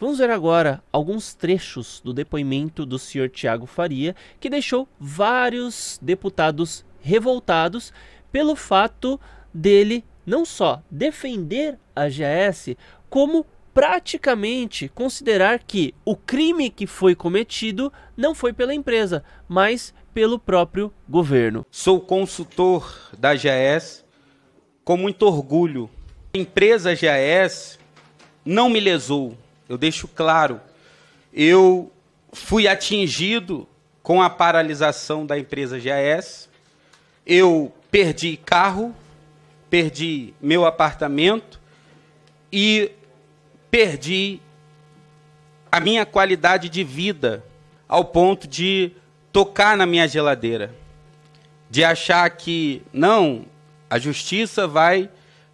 Vamos ver agora alguns trechos do depoimento do senhor Tiago Faria, que deixou vários deputados revoltados pelo fato dele não só defender a GS, como praticamente considerar que o crime que foi cometido não foi pela empresa, mas pelo próprio governo. Sou consultor da GS com muito orgulho. A empresa GS não me lesou, eu deixo claro, eu fui atingido com a paralisação da empresa GAS, eu perdi carro, perdi meu apartamento e perdi a minha qualidade de vida ao ponto de tocar na minha geladeira, de achar que não, a justiça vai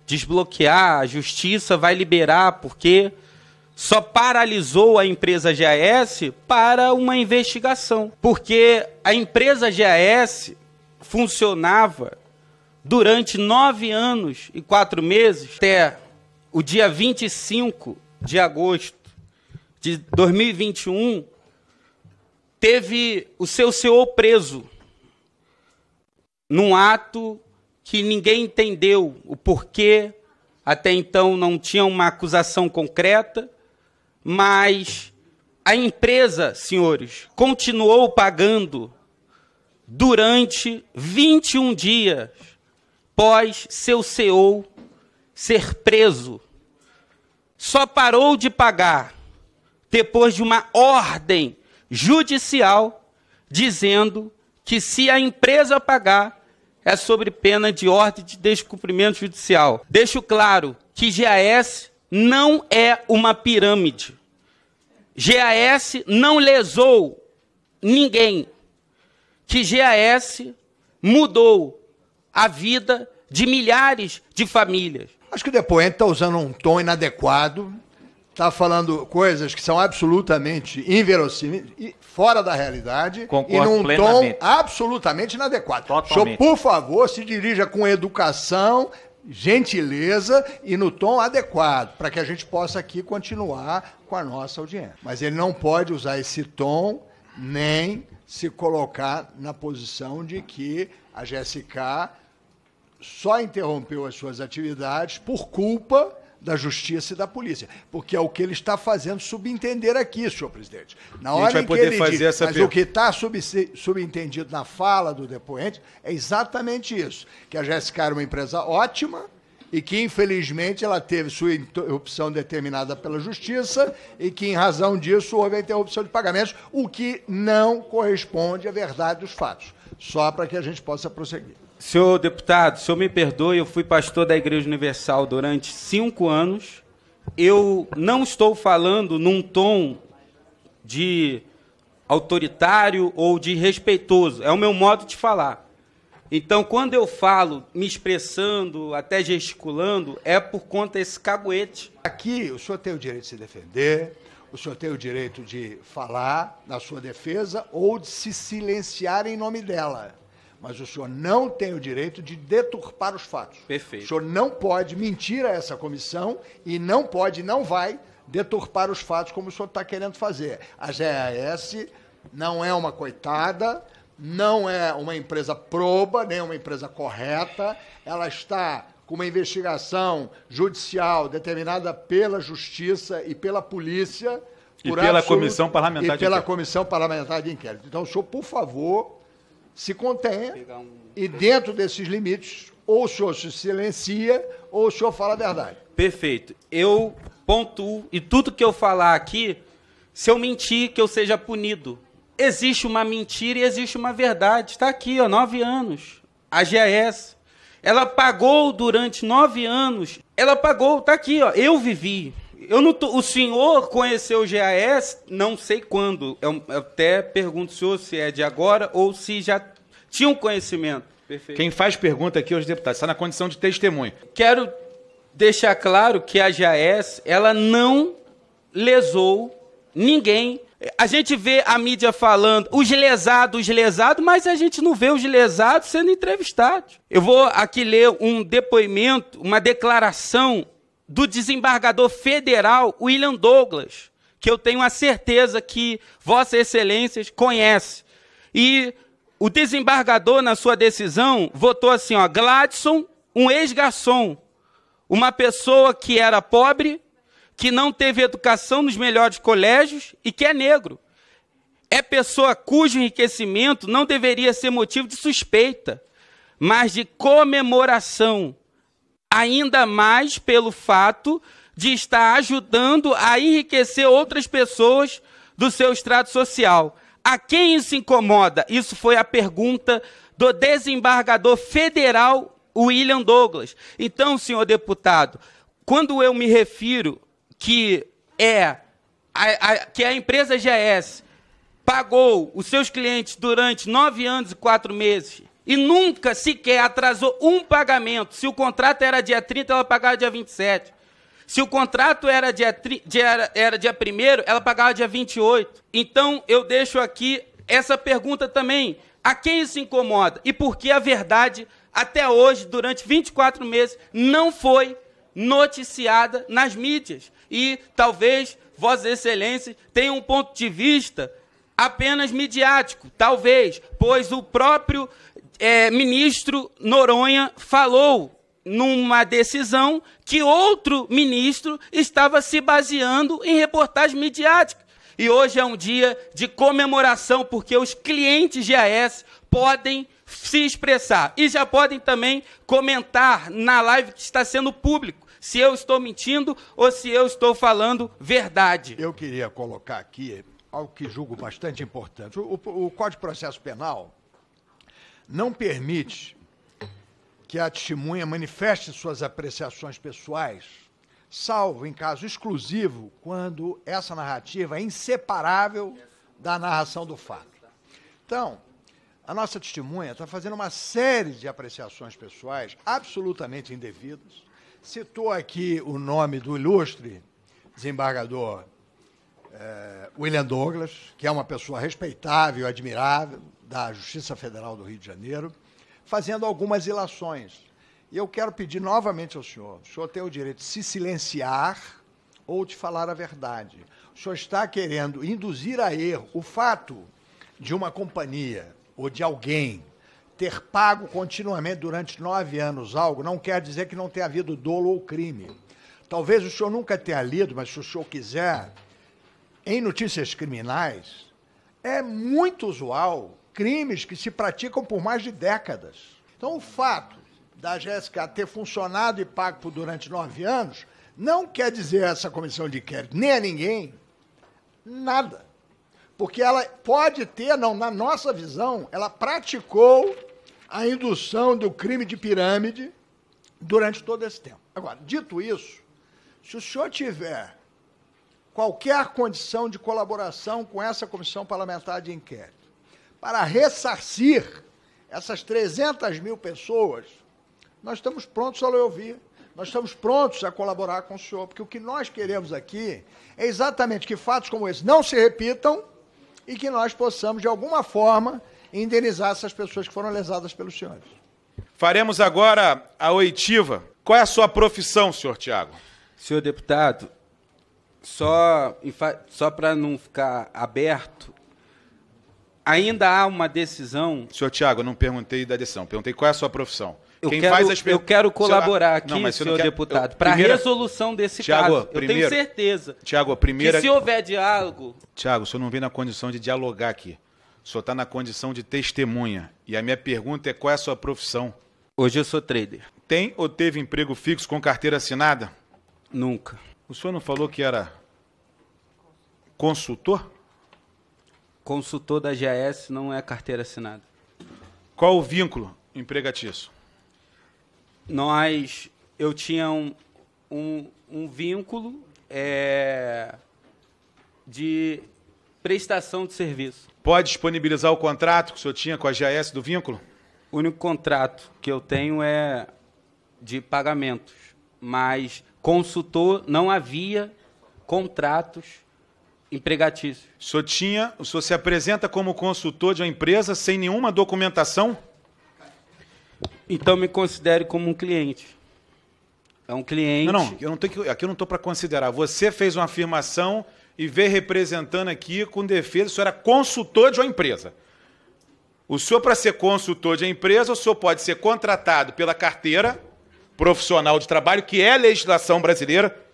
desbloquear, a justiça vai liberar porque só paralisou a empresa GAS para uma investigação, porque a empresa GAS funcionava durante nove anos e quatro meses até o dia 25 de agosto de 2021. Teve o seu CEO preso num ato que ninguém entendeu o porquê, até então não tinha uma acusação concreta mas a empresa, senhores, continuou pagando durante 21 dias pós seu CEO ser preso. Só parou de pagar depois de uma ordem judicial dizendo que se a empresa pagar é sobre pena de ordem de descumprimento judicial. Deixo claro que GAS não é uma pirâmide. GAS não lesou ninguém. Que GAS mudou a vida de milhares de famílias. Acho que o depoente está usando um tom inadequado, está falando coisas que são absolutamente inverossímeis e fora da realidade Concordo e num plenamente. tom absolutamente inadequado. Show, por favor, se dirija com educação gentileza e no tom adequado, para que a gente possa aqui continuar com a nossa audiência. Mas ele não pode usar esse tom nem se colocar na posição de que a GSK só interrompeu as suas atividades por culpa da Justiça e da Polícia, porque é o que ele está fazendo subentender aqui, senhor presidente. Na hora a gente vai poder que fazer diz, essa mas o que está sub subentendido na fala do depoente é exatamente isso, que a Jessica era uma empresa ótima, e que infelizmente ela teve sua interrupção determinada pela justiça e que em razão disso houve a interrupção de pagamentos, o que não corresponde à verdade dos fatos. Só para que a gente possa prosseguir. Senhor deputado, senhor me perdoe, eu fui pastor da Igreja Universal durante cinco anos. Eu não estou falando num tom de autoritário ou de respeitoso. É o meu modo de falar. Então, quando eu falo, me expressando, até gesticulando, é por conta desse caguete. Aqui, o senhor tem o direito de se defender, o senhor tem o direito de falar na sua defesa ou de se silenciar em nome dela. Mas o senhor não tem o direito de deturpar os fatos. Perfeito. O senhor não pode mentir a essa comissão e não pode, não vai deturpar os fatos como o senhor está querendo fazer. A GAS não é uma coitada, não é uma empresa proba, nem uma empresa correta. Ela está com uma investigação judicial determinada pela Justiça e pela Polícia. E pela absoluto, Comissão Parlamentar e de pela Inquérito. Comissão Parlamentar de Inquérito. Então, o senhor, por favor, se contenha um... e dentro desses limites, ou o senhor se silencia ou o senhor fala a verdade. Perfeito. Eu pontuo e tudo que eu falar aqui, se eu mentir, que eu seja punido. Existe uma mentira e existe uma verdade. Está aqui, ó, nove anos. A GES. Ela pagou durante nove anos. Ela pagou, está aqui, ó. Eu vivi. Eu não tô, o senhor conheceu o GAS, não sei quando. Eu, eu até pergunto o senhor se é de agora ou se já tinha um conhecimento. Perfeito. Quem faz pergunta aqui é os deputados está na condição de testemunho. Quero deixar claro que a GAS, ela não lesou ninguém. A gente vê a mídia falando os lesados, os lesados, mas a gente não vê os lesados sendo entrevistados. Eu vou aqui ler um depoimento, uma declaração do desembargador federal William Douglas, que eu tenho a certeza que Vossa Excelência conhece. E o desembargador, na sua decisão, votou assim: ó, Gladson, um ex-garçom, uma pessoa que era pobre, que não teve educação nos melhores colégios e que é negro. É pessoa cujo enriquecimento não deveria ser motivo de suspeita, mas de comemoração ainda mais pelo fato de estar ajudando a enriquecer outras pessoas do seu extrato social. A quem isso incomoda? Isso foi a pergunta do desembargador federal William Douglas. Então, senhor deputado, quando eu me refiro que é a, a, que a empresa GS pagou os seus clientes durante nove anos e quatro meses e nunca sequer atrasou um pagamento. Se o contrato era dia 30, ela pagava dia 27. Se o contrato era dia, dia, era dia 1 ela pagava dia 28. Então, eu deixo aqui essa pergunta também. A quem isso incomoda? E por que a verdade, até hoje, durante 24 meses, não foi noticiada nas mídias? E talvez Vossa Excelência tenha um ponto de vista apenas midiático, talvez, pois o próprio é, ministro Noronha falou numa decisão que outro ministro estava se baseando em reportagem midiática. E hoje é um dia de comemoração, porque os clientes de AES podem se expressar e já podem também comentar na live que está sendo público se eu estou mentindo ou se eu estou falando verdade. Eu queria colocar aqui algo que julgo bastante importante. O, o, o Código de Processo Penal não permite que a testemunha manifeste suas apreciações pessoais, salvo em caso exclusivo, quando essa narrativa é inseparável da narração do fato. Então, a nossa testemunha está fazendo uma série de apreciações pessoais absolutamente indevidas. Citou aqui o nome do ilustre desembargador eh, William Douglas, que é uma pessoa respeitável, admirável, da Justiça Federal do Rio de Janeiro, fazendo algumas ilações. E eu quero pedir novamente ao senhor: o senhor tem o direito de se silenciar ou de falar a verdade. O senhor está querendo induzir a erro o fato de uma companhia ou de alguém ter pago continuamente durante nove anos algo não quer dizer que não tenha havido dolo ou crime. Talvez o senhor nunca tenha lido, mas se o senhor quiser, em notícias criminais, é muito usual crimes que se praticam por mais de décadas. Então, o fato da GSK ter funcionado e pago por durante nove anos não quer dizer a essa comissão de inquérito, nem a ninguém, nada. Porque ela pode ter, não, na nossa visão, ela praticou a indução do crime de pirâmide durante todo esse tempo. Agora, dito isso, se o senhor tiver qualquer condição de colaboração com essa comissão parlamentar de inquérito, para ressarcir essas 300 mil pessoas, nós estamos prontos a lhe ouvir, nós estamos prontos a colaborar com o senhor, porque o que nós queremos aqui é exatamente que fatos como esse não se repitam e que nós possamos, de alguma forma, indenizar essas pessoas que foram lesadas pelos senhores. Faremos agora a oitiva. Qual é a sua profissão, senhor Tiago? Senhor deputado, só, só para não ficar aberto, ainda há uma decisão. Senhor Tiago, eu não perguntei da decisão, perguntei qual é a sua profissão. Eu, Quem quero, faz as per... eu quero colaborar senhor, ah, aqui, não, mas senhor quer, deputado, para a resolução desse Thiago, caso. Eu primeiro, tenho certeza. Tiago, primeiro. Que se houver diálogo. Tiago, o senhor não vem na condição de dialogar aqui. O senhor está na condição de testemunha. E a minha pergunta é qual é a sua profissão? Hoje eu sou trader. Tem ou teve emprego fixo com carteira assinada? Nunca. O senhor não falou que era consultor? Consultor da GAS não é carteira assinada. Qual o vínculo empregatício? Nós, eu tinha um, um, um vínculo é, de prestação de serviço. Pode disponibilizar o contrato que o senhor tinha com a GAS do vínculo? O único contrato que eu tenho é de pagamentos, mas consultor não havia contratos Empregatício. O senhor, tinha, o senhor se apresenta como consultor de uma empresa sem nenhuma documentação? Então me considere como um cliente. É um cliente. Não, não, eu não tenho que, aqui eu não estou para considerar. Você fez uma afirmação e veio representando aqui com defesa. O senhor era consultor de uma empresa. O senhor, para ser consultor de uma empresa, o senhor pode ser contratado pela carteira profissional de trabalho, que é a legislação brasileira,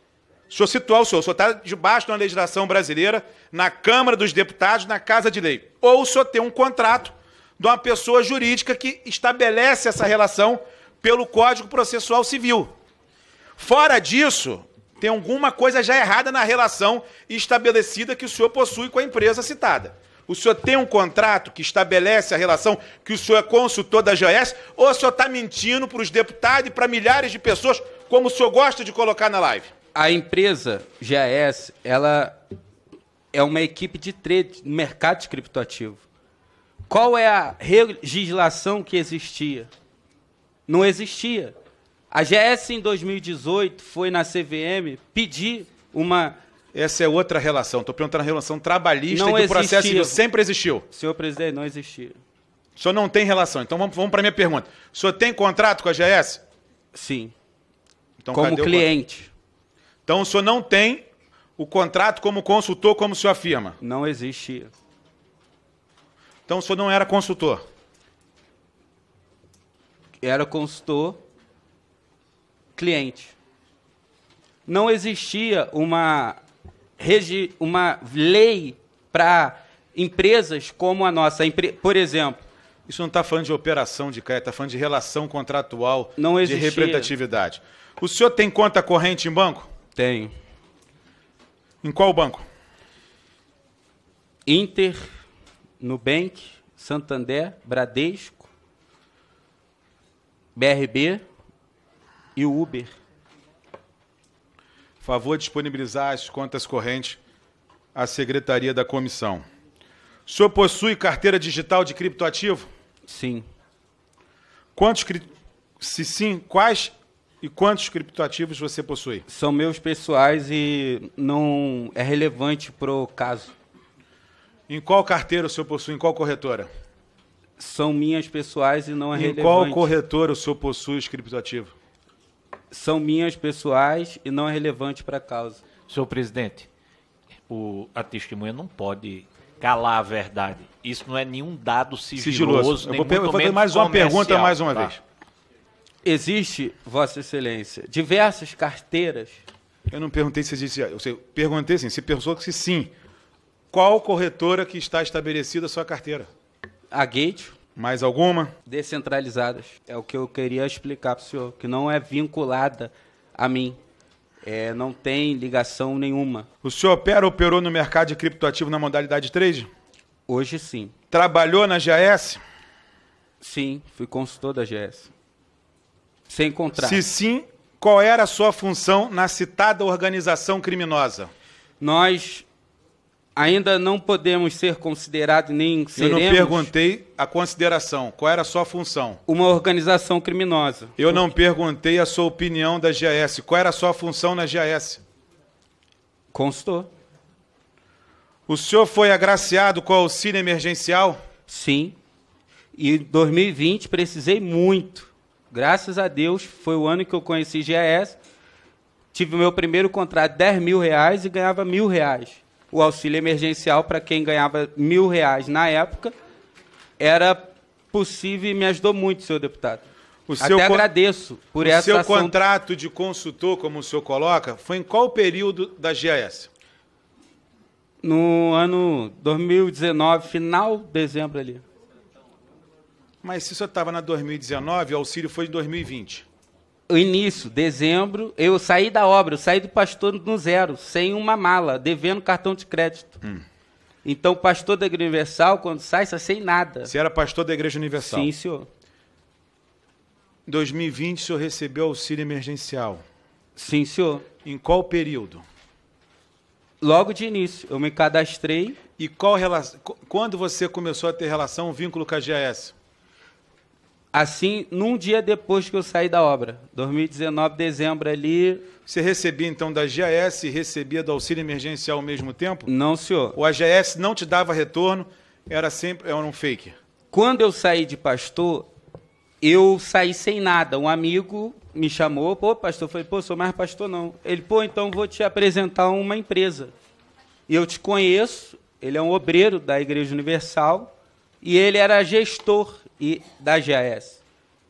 o senhor situar o senhor, o senhor está debaixo de uma legislação brasileira, na Câmara dos Deputados, na Casa de Lei. Ou o senhor tem um contrato de uma pessoa jurídica que estabelece essa relação pelo Código Processual Civil. Fora disso, tem alguma coisa já errada na relação estabelecida que o senhor possui com a empresa citada. O senhor tem um contrato que estabelece a relação que o senhor é consultor da GES ou o senhor está mentindo para os deputados e para milhares de pessoas, como o senhor gosta de colocar na live? a empresa GAS, ela é uma equipe de trade no mercado de criptoativo. Qual é a legislação que existia? Não existia. A GS em 2018 foi na CVM pedir uma. Essa é outra relação. Estou perguntando a relação trabalhista não e do processo civil sempre existiu. Senhor presidente, não existia. O senhor não tem relação. Então vamos, vamos para a minha pergunta. O senhor tem contrato com a GS? Sim. Então, Como cliente. O... Então o senhor não tem o contrato como consultor, como o senhor afirma? Não existia. Então o senhor não era consultor? Era consultor cliente. Não existia uma, regi uma lei para empresas como a nossa. Por exemplo. Isso não está falando de operação de crédito, está falando de relação contratual não de representatividade. O senhor tem conta corrente em banco? Tenho. Em qual banco? Inter, Nubank, Santander, Bradesco, BRB e Uber. Favor disponibilizar as contas correntes à Secretaria da Comissão. O senhor possui carteira digital de criptoativo? Sim. Quantos cri... se sim, quais e quantos criptoativos você possui? São meus pessoais e não é relevante para o caso. Em qual carteira o senhor possui? Em qual corretora? São minhas pessoais e não é em relevante. Em qual corretora o senhor possui os criptoativos? São minhas pessoais e não é relevante para a causa. Senhor presidente, o, a testemunha não pode calar a verdade. Isso não é nenhum dado sigiloso. sigiloso. Eu vou, eu vou fazer mais uma pergunta mais uma tá. vez. Existe, Vossa Excelência, diversas carteiras. Eu não perguntei se existe. Eu perguntei assim, se pensou que se sim. Qual corretora que está estabelecida a sua carteira? A Gate. Mais alguma? Descentralizadas. É o que eu queria explicar para o senhor, que não é vinculada a mim. É, não tem ligação nenhuma. O senhor opera ou operou no mercado de criptoativo na modalidade trade? Hoje sim. Trabalhou na GAS? Sim, fui consultor da GAS. Sem contrato. Se sim, qual era a sua função na citada organização criminosa? Nós ainda não podemos ser considerados nem seremos... Eu não perguntei a consideração. Qual era a sua função? Uma organização criminosa. Eu não perguntei a sua opinião da GAS. Qual era a sua função na GAS? Constou. O senhor foi agraciado com o auxílio emergencial? Sim. E em 2020 precisei muito. Graças a Deus, foi o ano que eu conheci GES. Tive meu primeiro contrato de 10 mil reais e ganhava mil reais. O auxílio emergencial, para quem ganhava mil reais na época, era possível e me ajudou muito, senhor deputado. O Até seu agradeço por o essa seu ação... contrato de consultor, como o senhor coloca, foi em qual período da GES? No ano 2019, final de dezembro ali. Mas se o senhor estava na 2019, o auxílio foi de 2020. O início, dezembro, eu saí da obra, eu saí do pastor no zero, sem uma mala, devendo cartão de crédito. Hum. Então, pastor da Igreja Universal, quando sai, sai sem nada. Você era pastor da Igreja Universal? Sim, senhor. Em 2020, o senhor recebeu auxílio emergencial? Sim, senhor. Em qual período? Logo de início, eu me cadastrei. E qual relação? Quando você começou a ter relação, vínculo com a GS? Assim, num dia depois que eu saí da obra, 2019, dezembro ali. Você recebia então da GAS e recebia do auxílio emergencial ao mesmo tempo? Não, senhor. O AGS não te dava retorno, era sempre era um fake. Quando eu saí de pastor, eu saí sem nada. Um amigo me chamou, pô, pastor, eu falei, pô, sou mais pastor não. Ele, pô, então vou te apresentar uma empresa. E eu te conheço, ele é um obreiro da Igreja Universal e ele era gestor e da GES.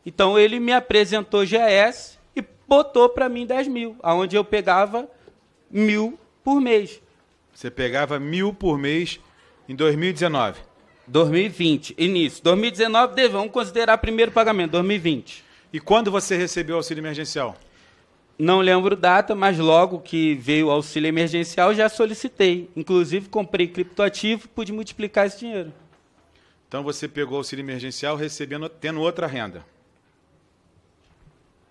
Então ele me apresentou GES e botou para mim 10 mil, aonde eu pegava mil por mês. Você pegava mil por mês em 2019? 2020, início. 2019, deve, vamos considerar primeiro pagamento, 2020. E quando você recebeu o auxílio emergencial? Não lembro data, mas logo que veio o auxílio emergencial já solicitei. Inclusive comprei criptoativo e pude multiplicar esse dinheiro. Então você pegou o auxílio emergencial recebendo, tendo outra renda.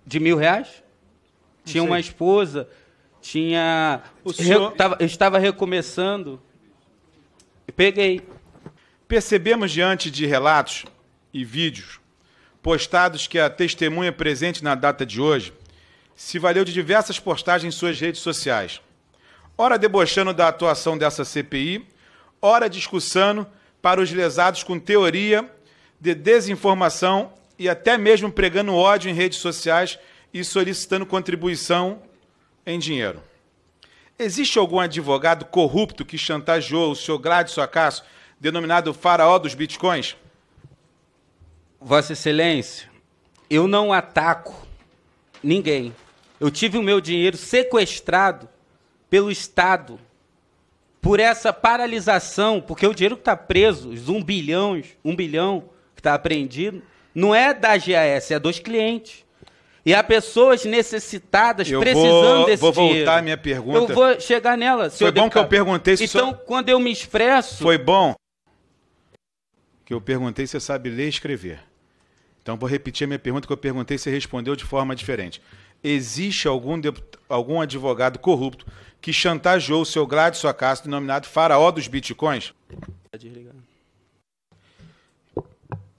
De mil reais? Não tinha sei. uma esposa, tinha. O senhor... estava recomeçando. Peguei. Percebemos diante de relatos e vídeos postados que a testemunha é presente na data de hoje se valeu de diversas postagens em suas redes sociais. Ora debochando da atuação dessa CPI, ora discussando para os lesados com teoria de desinformação e até mesmo pregando ódio em redes sociais e solicitando contribuição em dinheiro. Existe algum advogado corrupto que chantageou o senhor Gladys Acaso, denominado faraó dos bitcoins? Vossa Excelência, eu não ataco ninguém. Eu tive o meu dinheiro sequestrado pelo Estado por essa paralisação, porque o dinheiro que está preso, os 1 bilhão, 1 bilhão que está apreendido, não é da GAS, é dos clientes. E há pessoas necessitadas, eu precisando vou, desse vou dinheiro. Eu vou voltar à minha pergunta. Eu vou chegar nela, Foi bom deputado. que eu perguntei. Se então, só... quando eu me expresso... Foi bom que eu perguntei se você sabe ler e escrever. Então, vou repetir a minha pergunta que eu perguntei se você respondeu de forma diferente existe algum, algum advogado corrupto que chantageou o seu Gladys Sacasta, denominado faraó dos bitcoins?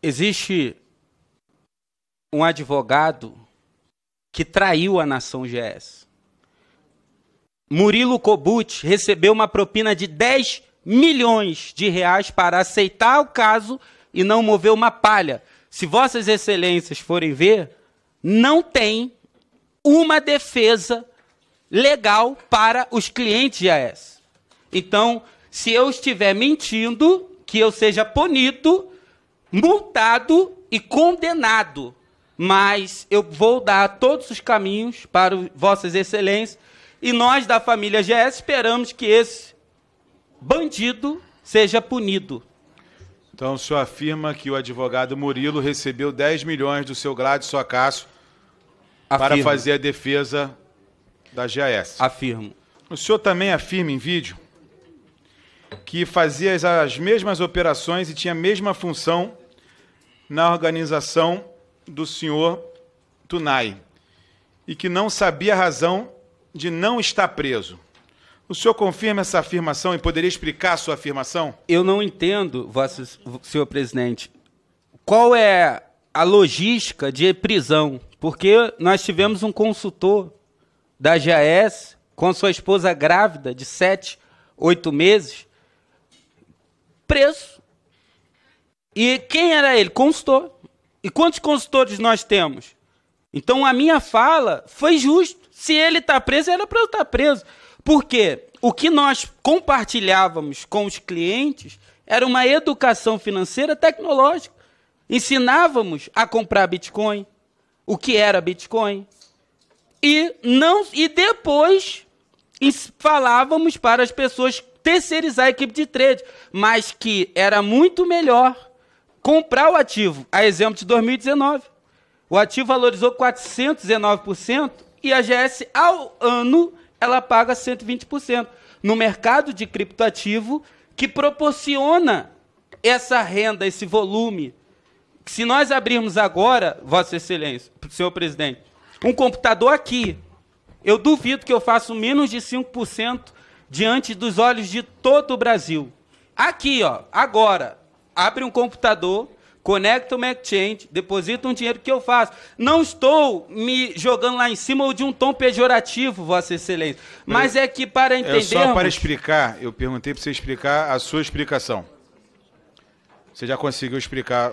Existe um advogado que traiu a nação GS. Murilo Kobut recebeu uma propina de 10 milhões de reais para aceitar o caso e não mover uma palha. Se vossas excelências forem ver, não tem uma defesa legal para os clientes de AES. Então, se eu estiver mentindo, que eu seja punido, multado e condenado. Mas eu vou dar todos os caminhos para Vossas Excelências e nós da família GS esperamos que esse bandido seja punido. Então, o senhor afirma que o advogado Murilo recebeu 10 milhões do seu Gladys Socácio Afirmo. para fazer a defesa da GAS. Afirmo. O senhor também afirma em vídeo que fazia as mesmas operações e tinha a mesma função na organização do senhor Tunai e que não sabia a razão de não estar preso. O senhor confirma essa afirmação e poderia explicar a sua afirmação? Eu não entendo, vosso, senhor presidente. Qual é a logística de prisão, porque nós tivemos um consultor da GAS com sua esposa grávida de sete, oito meses, preso. E quem era ele? Consultor. E quantos consultores nós temos? Então a minha fala foi justo. Se ele está preso, era para eu estar tá preso. Porque o que nós compartilhávamos com os clientes era uma educação financeira tecnológica ensinávamos a comprar Bitcoin, o que era Bitcoin, e não e depois falávamos para as pessoas terceirizar a equipe de trade, mas que era muito melhor comprar o ativo. A exemplo de 2019, o ativo valorizou 419% e a GS ao ano ela paga 120% no mercado de criptoativo que proporciona essa renda, esse volume se nós abrirmos agora, Vossa Excelência, senhor presidente, um computador aqui, eu duvido que eu faça menos de 5% diante dos olhos de todo o Brasil. Aqui, ó, agora, abre um computador, conecta Mac Change, deposita um dinheiro que eu faço. Não estou me jogando lá em cima ou de um tom pejorativo, Vossa Excelência. Mas é que para entender. É só para explicar, eu perguntei para você explicar a sua explicação. Você já conseguiu explicar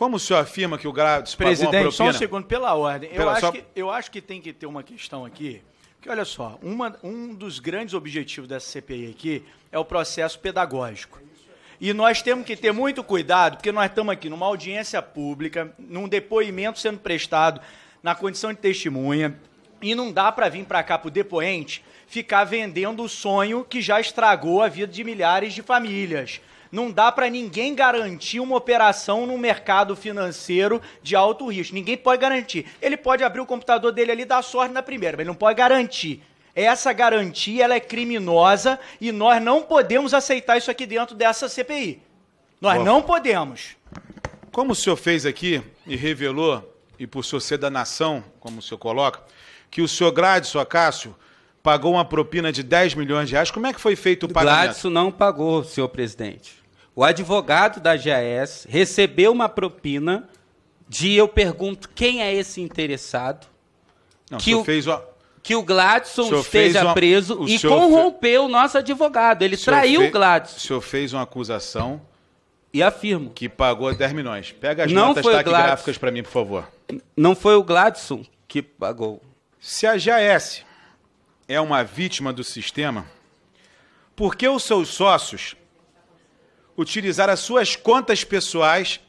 como o senhor afirma que o grau Presidente, pagou uma propina? só um segundo, pela ordem. Pela, eu, acho só... que, eu acho que tem que ter uma questão aqui, olha só, uma, um dos grandes objetivos dessa CPI aqui é o processo pedagógico. E nós temos que ter muito cuidado, porque nós estamos aqui numa audiência pública, num depoimento sendo prestado na condição de testemunha, e não dá para vir para cá para o depoente ficar vendendo o sonho que já estragou a vida de milhares de famílias. Não dá para ninguém garantir uma operação no mercado financeiro de alto risco. Ninguém pode garantir. Ele pode abrir o computador dele ali e dar sorte na primeira, mas ele não pode garantir. Essa garantia ela é criminosa e nós não podemos aceitar isso aqui dentro dessa CPI. Nós não podemos. Como o senhor fez aqui e revelou, e por senhor ser da nação, como o senhor coloca, que o senhor Gladson Acácio pagou uma propina de 10 milhões de reais, como é que foi feito o pagamento? Gladson não pagou, senhor presidente. O advogado da GAS recebeu uma propina de eu pergunto quem é esse interessado. Não, que o, fez o que o Gladson o esteja uma... preso o e corrompeu o nosso advogado. Ele o traiu fe... o Gladson. O senhor fez uma acusação. E afirmo. Que pagou 10 milhões. Pega as não notas taquigráficas para mim, por favor. Não foi o Gladson que pagou. Se a GAS é uma vítima do sistema, por que os seus sócios utilizar as suas contas pessoais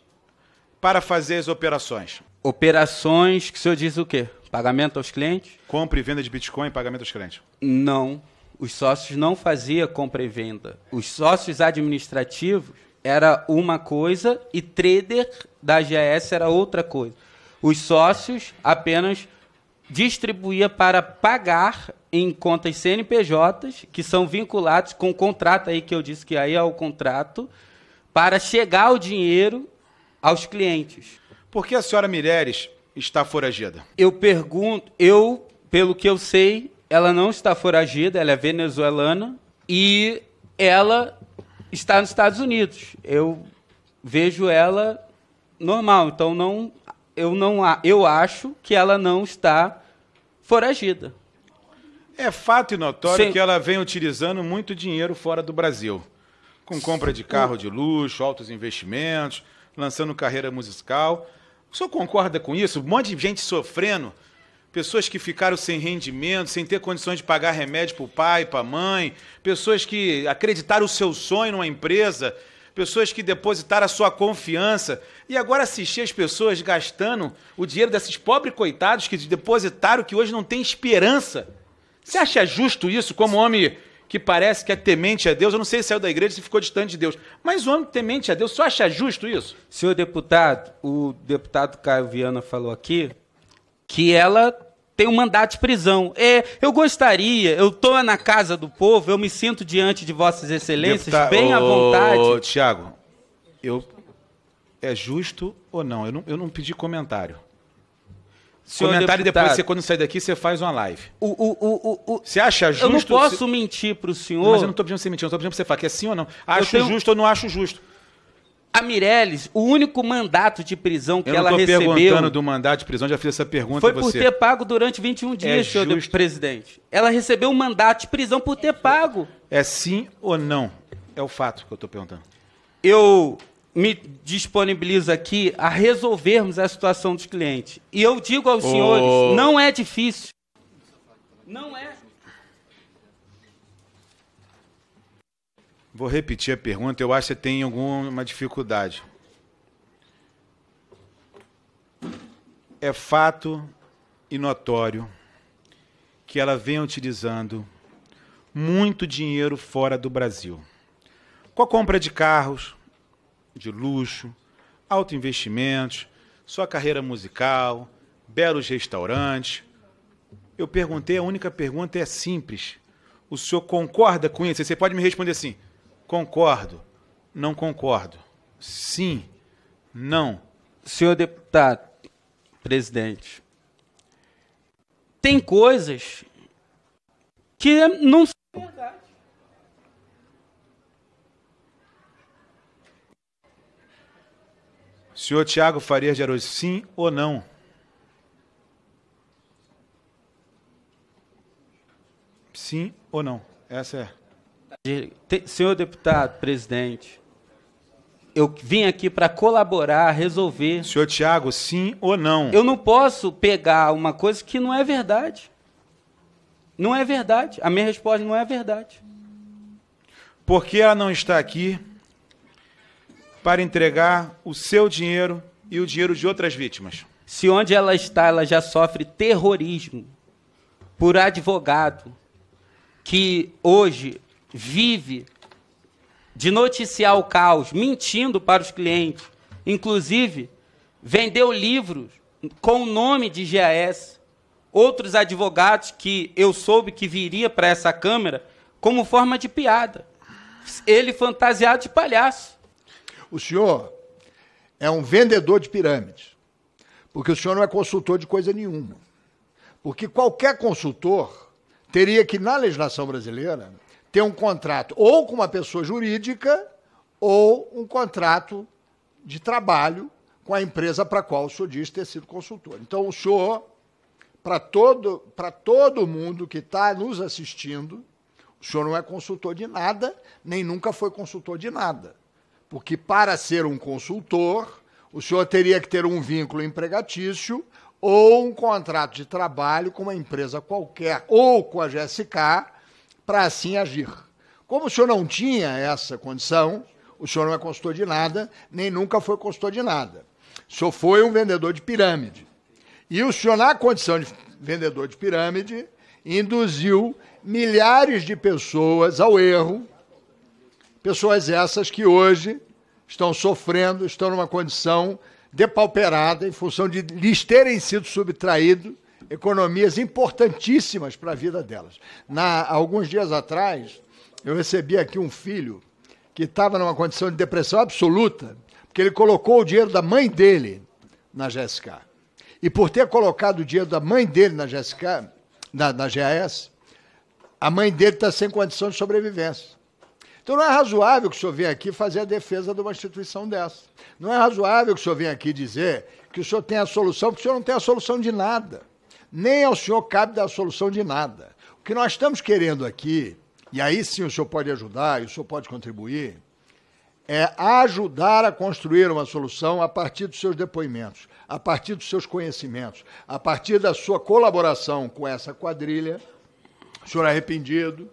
para fazer as operações. Operações que o senhor diz o quê? Pagamento aos clientes? Compra e venda de Bitcoin e pagamento aos clientes. Não. Os sócios não faziam compra e venda. Os sócios administrativos era uma coisa e trader da GS era outra coisa. Os sócios apenas distribuía para pagar em contas CNPJs, que são vinculados com o contrato aí que eu disse que aí é o contrato, para chegar o dinheiro aos clientes. Por que a senhora Mireles está foragida? Eu pergunto, eu, pelo que eu sei, ela não está foragida, ela é venezuelana e ela está nos Estados Unidos. Eu vejo ela normal, então não eu não eu acho que ela não está foragida. É fato e notório Sim. que ela vem utilizando muito dinheiro fora do Brasil, com compra de carro de luxo, altos investimentos, lançando carreira musical. O senhor concorda com isso? Um monte de gente sofrendo, pessoas que ficaram sem rendimento, sem ter condições de pagar remédio para o pai, para a mãe, pessoas que acreditaram o seu sonho numa empresa pessoas que depositaram a sua confiança e agora assistir as pessoas gastando o dinheiro desses pobres coitados que depositaram que hoje não tem esperança. Você acha justo isso como homem que parece que é temente a Deus? Eu não sei se saiu da igreja se ficou distante de Deus, mas o homem temente a Deus, você acha justo isso? Senhor deputado, o deputado Caio Viana falou aqui que ela tem um mandato de prisão. É, eu gostaria, eu tô na casa do povo, eu me sinto diante de vossas excelências Deputado, bem à vontade. Tiago, eu é justo ou não? Eu não, eu não pedi comentário. Senhor comentário deputado, depois, você, quando sair daqui, você faz uma live. O, o, o, o, você acha justo? Eu não posso se... mentir para o senhor. mas eu não estou pedindo você mentir, eu estou pedindo para você falar que é sim ou não. Acho tenho... justo ou não acho justo. A Mireles, o único mandato de prisão que ela recebeu. Eu estou perguntando do mandato de prisão, já fiz essa pergunta. Foi por ter pago durante 21 é dias, é senhor justo... presidente. Ela recebeu um mandato de prisão por ter pago. É sim ou não? É o fato que eu estou perguntando. Eu me disponibilizo aqui a resolvermos a situação dos clientes. E eu digo aos oh. senhores: não é difícil. Não é Vou repetir a pergunta, eu acho que você tem alguma dificuldade. É fato e notório que ela vem utilizando muito dinheiro fora do Brasil. Com a compra de carros, de luxo, alto investimentos, sua carreira musical, belos restaurantes. Eu perguntei, a única pergunta é simples. O senhor concorda com isso? Você pode me responder assim: Concordo. Não concordo. Sim. Não. Senhor deputado, presidente, tem coisas que não são verdade. Senhor Tiago Faria de Araújo, sim ou não? Sim ou não? Essa é senhor deputado, presidente, eu vim aqui para colaborar, resolver. Senhor Tiago, sim ou não? Eu não posso pegar uma coisa que não é verdade. Não é verdade. A minha resposta não é verdade. Porque ela não está aqui para entregar o seu dinheiro e o dinheiro de outras vítimas. Se onde ela está, ela já sofre terrorismo por advogado que hoje vive de noticiar o caos, mentindo para os clientes. Inclusive, vendeu livros com o nome de GAS. Outros advogados que eu soube que viria para essa Câmara como forma de piada. Ele fantasiado de palhaço. O senhor é um vendedor de pirâmides, porque o senhor não é consultor de coisa nenhuma. Porque qualquer consultor teria que, na legislação brasileira, ter um contrato ou com uma pessoa jurídica ou um contrato de trabalho com a empresa para a qual o senhor diz ter sido consultor. Então, o senhor, para todo, todo mundo que está nos assistindo, o senhor não é consultor de nada, nem nunca foi consultor de nada. Porque para ser um consultor, o senhor teria que ter um vínculo empregatício ou um contrato de trabalho com uma empresa qualquer, ou com a GSK, para assim agir. Como o senhor não tinha essa condição, o senhor não é consultor de nada, nem nunca foi consultor de nada. O senhor foi um vendedor de pirâmide. E o senhor, na condição de vendedor de pirâmide, induziu milhares de pessoas ao erro, pessoas essas que hoje estão sofrendo, estão numa condição depauperada em função de lhes terem sido subtraído economias importantíssimas para a vida delas. Na, alguns dias atrás, eu recebi aqui um filho que estava numa condição de depressão absoluta, porque ele colocou o dinheiro da mãe dele na GSK. E por ter colocado o dinheiro da mãe dele na GSK, na, na GAS, a mãe dele está sem condição de sobrevivência. Então não é razoável que o senhor venha aqui fazer a defesa de uma instituição dessa. Não é razoável que o senhor venha aqui dizer que o senhor tem a solução, porque o senhor não tem a solução de nada nem ao senhor cabe dar solução de nada. O que nós estamos querendo aqui, e aí sim o senhor pode ajudar, e o senhor pode contribuir, é ajudar a construir uma solução a partir dos seus depoimentos, a partir dos seus conhecimentos, a partir da sua colaboração com essa quadrilha. O senhor é arrependido,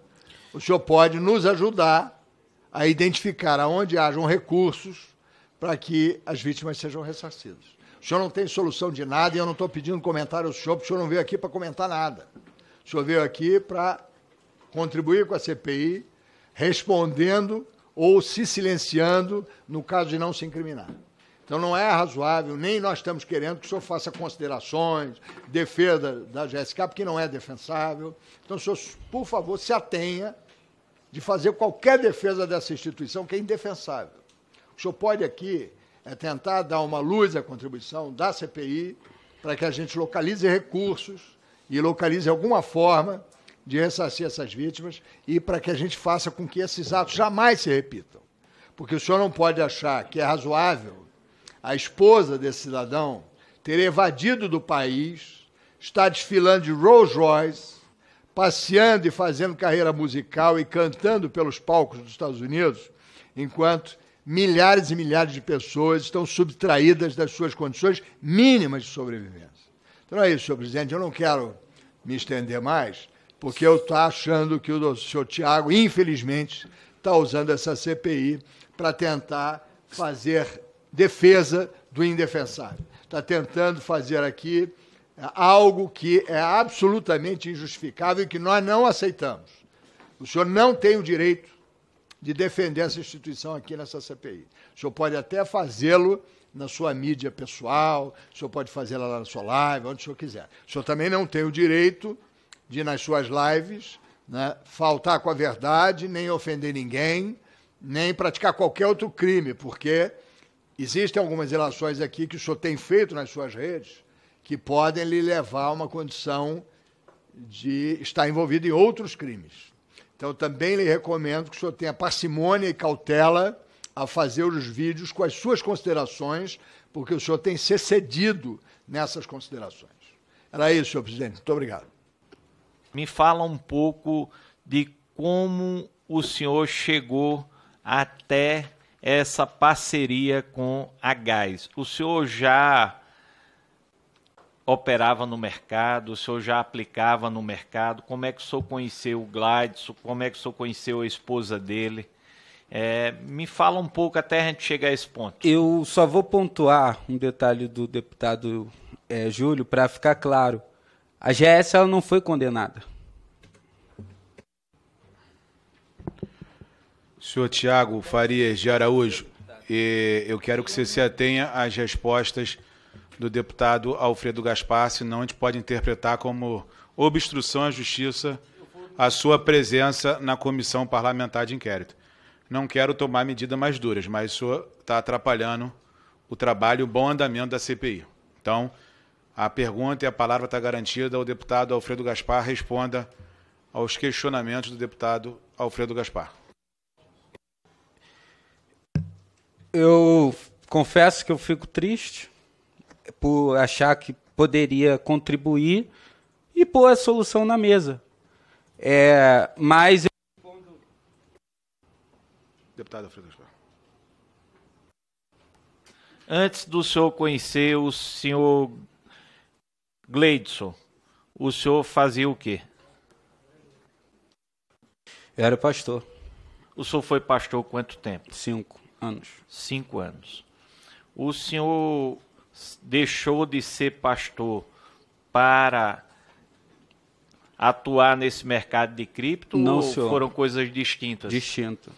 o senhor pode nos ajudar a identificar aonde hajam recursos para que as vítimas sejam ressarcidas senhor não tem solução de nada e eu não estou pedindo comentário ao senhor, porque o senhor não veio aqui para comentar nada. O senhor veio aqui para contribuir com a CPI, respondendo ou se silenciando no caso de não se incriminar. Então não é razoável, nem nós estamos querendo que o senhor faça considerações, defesa da GSK, porque não é defensável. Então, o senhor, por favor, se atenha de fazer qualquer defesa dessa instituição que é indefensável. O senhor pode aqui é tentar dar uma luz à contribuição da CPI para que a gente localize recursos e localize alguma forma de ressarcir essas vítimas e para que a gente faça com que esses atos jamais se repitam. Porque o senhor não pode achar que é razoável a esposa desse cidadão ter evadido do país, estar desfilando de Rolls Royce, passeando e fazendo carreira musical e cantando pelos palcos dos Estados Unidos, enquanto milhares e milhares de pessoas estão subtraídas das suas condições mínimas de sobrevivência. Então é isso, senhor presidente. Eu não quero me estender mais, porque eu estou achando que o senhor Tiago, infelizmente, está usando essa CPI para tentar fazer defesa do indefensável. Está tentando fazer aqui é, algo que é absolutamente injustificável e que nós não aceitamos. O senhor não tem o direito de defender essa instituição aqui nessa CPI. O senhor pode até fazê-lo na sua mídia pessoal, o senhor pode fazê-la lá na sua live, onde o senhor quiser. O senhor também não tem o direito de, nas suas lives, né, faltar com a verdade, nem ofender ninguém, nem praticar qualquer outro crime, porque existem algumas relações aqui que o senhor tem feito nas suas redes que podem lhe levar a uma condição de estar envolvido em outros crimes. Então, também lhe recomendo que o senhor tenha parcimônia e cautela a fazer os vídeos com as suas considerações, porque o senhor tem se cedido nessas considerações. Era isso, senhor presidente. Muito obrigado. Me fala um pouco de como o senhor chegou até essa parceria com a Gás. O senhor já operava no mercado, o senhor já aplicava no mercado, como é que o senhor conheceu o Gladson, como é que o senhor conheceu a esposa dele? É, me fala um pouco até a gente chegar a esse ponto. Eu só vou pontuar um detalhe do deputado é, Júlio para ficar claro. A GS ela não foi condenada. Senhor Tiago Farias de Araújo, eu quero que você se atenha às respostas do deputado Alfredo Gaspar, senão a gente pode interpretar como obstrução à justiça a sua presença na comissão parlamentar de inquérito. Não quero tomar medidas mais duras, mas isso está atrapalhando o trabalho e o bom andamento da CPI. Então, a pergunta e a palavra está garantida. O deputado Alfredo Gaspar responda aos questionamentos do deputado Alfredo Gaspar. Eu confesso que eu fico triste por achar que poderia contribuir e pôr a solução na mesa. É, mas eu... Deputado Frederico. Antes do senhor conhecer o senhor Gleidson, o senhor fazia o quê? Eu era pastor. O senhor foi pastor quanto tempo? Cinco anos. Cinco anos. O senhor deixou de ser pastor para atuar nesse mercado de cripto Não, ou senhor. foram coisas distintas? Distinto.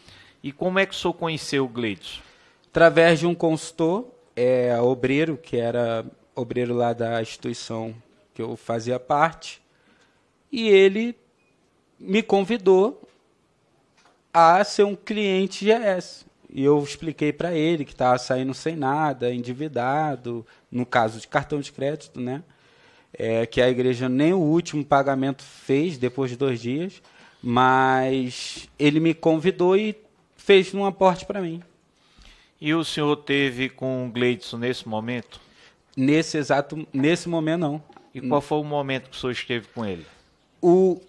E como é que o senhor conheceu o Gleidson? Através de um consultor, é, obreiro, que era obreiro lá da instituição que eu fazia parte, e ele me convidou a ser um cliente GS. E eu expliquei para ele que estava tá saindo sem nada, endividado, no caso de cartão de crédito, né? É, que a igreja nem o último pagamento fez depois de dois dias, mas ele me convidou e fez um aporte para mim. E o senhor teve com o Gleidson nesse momento? Nesse exato, nesse momento não. E qual foi o momento que o senhor esteve com ele? O,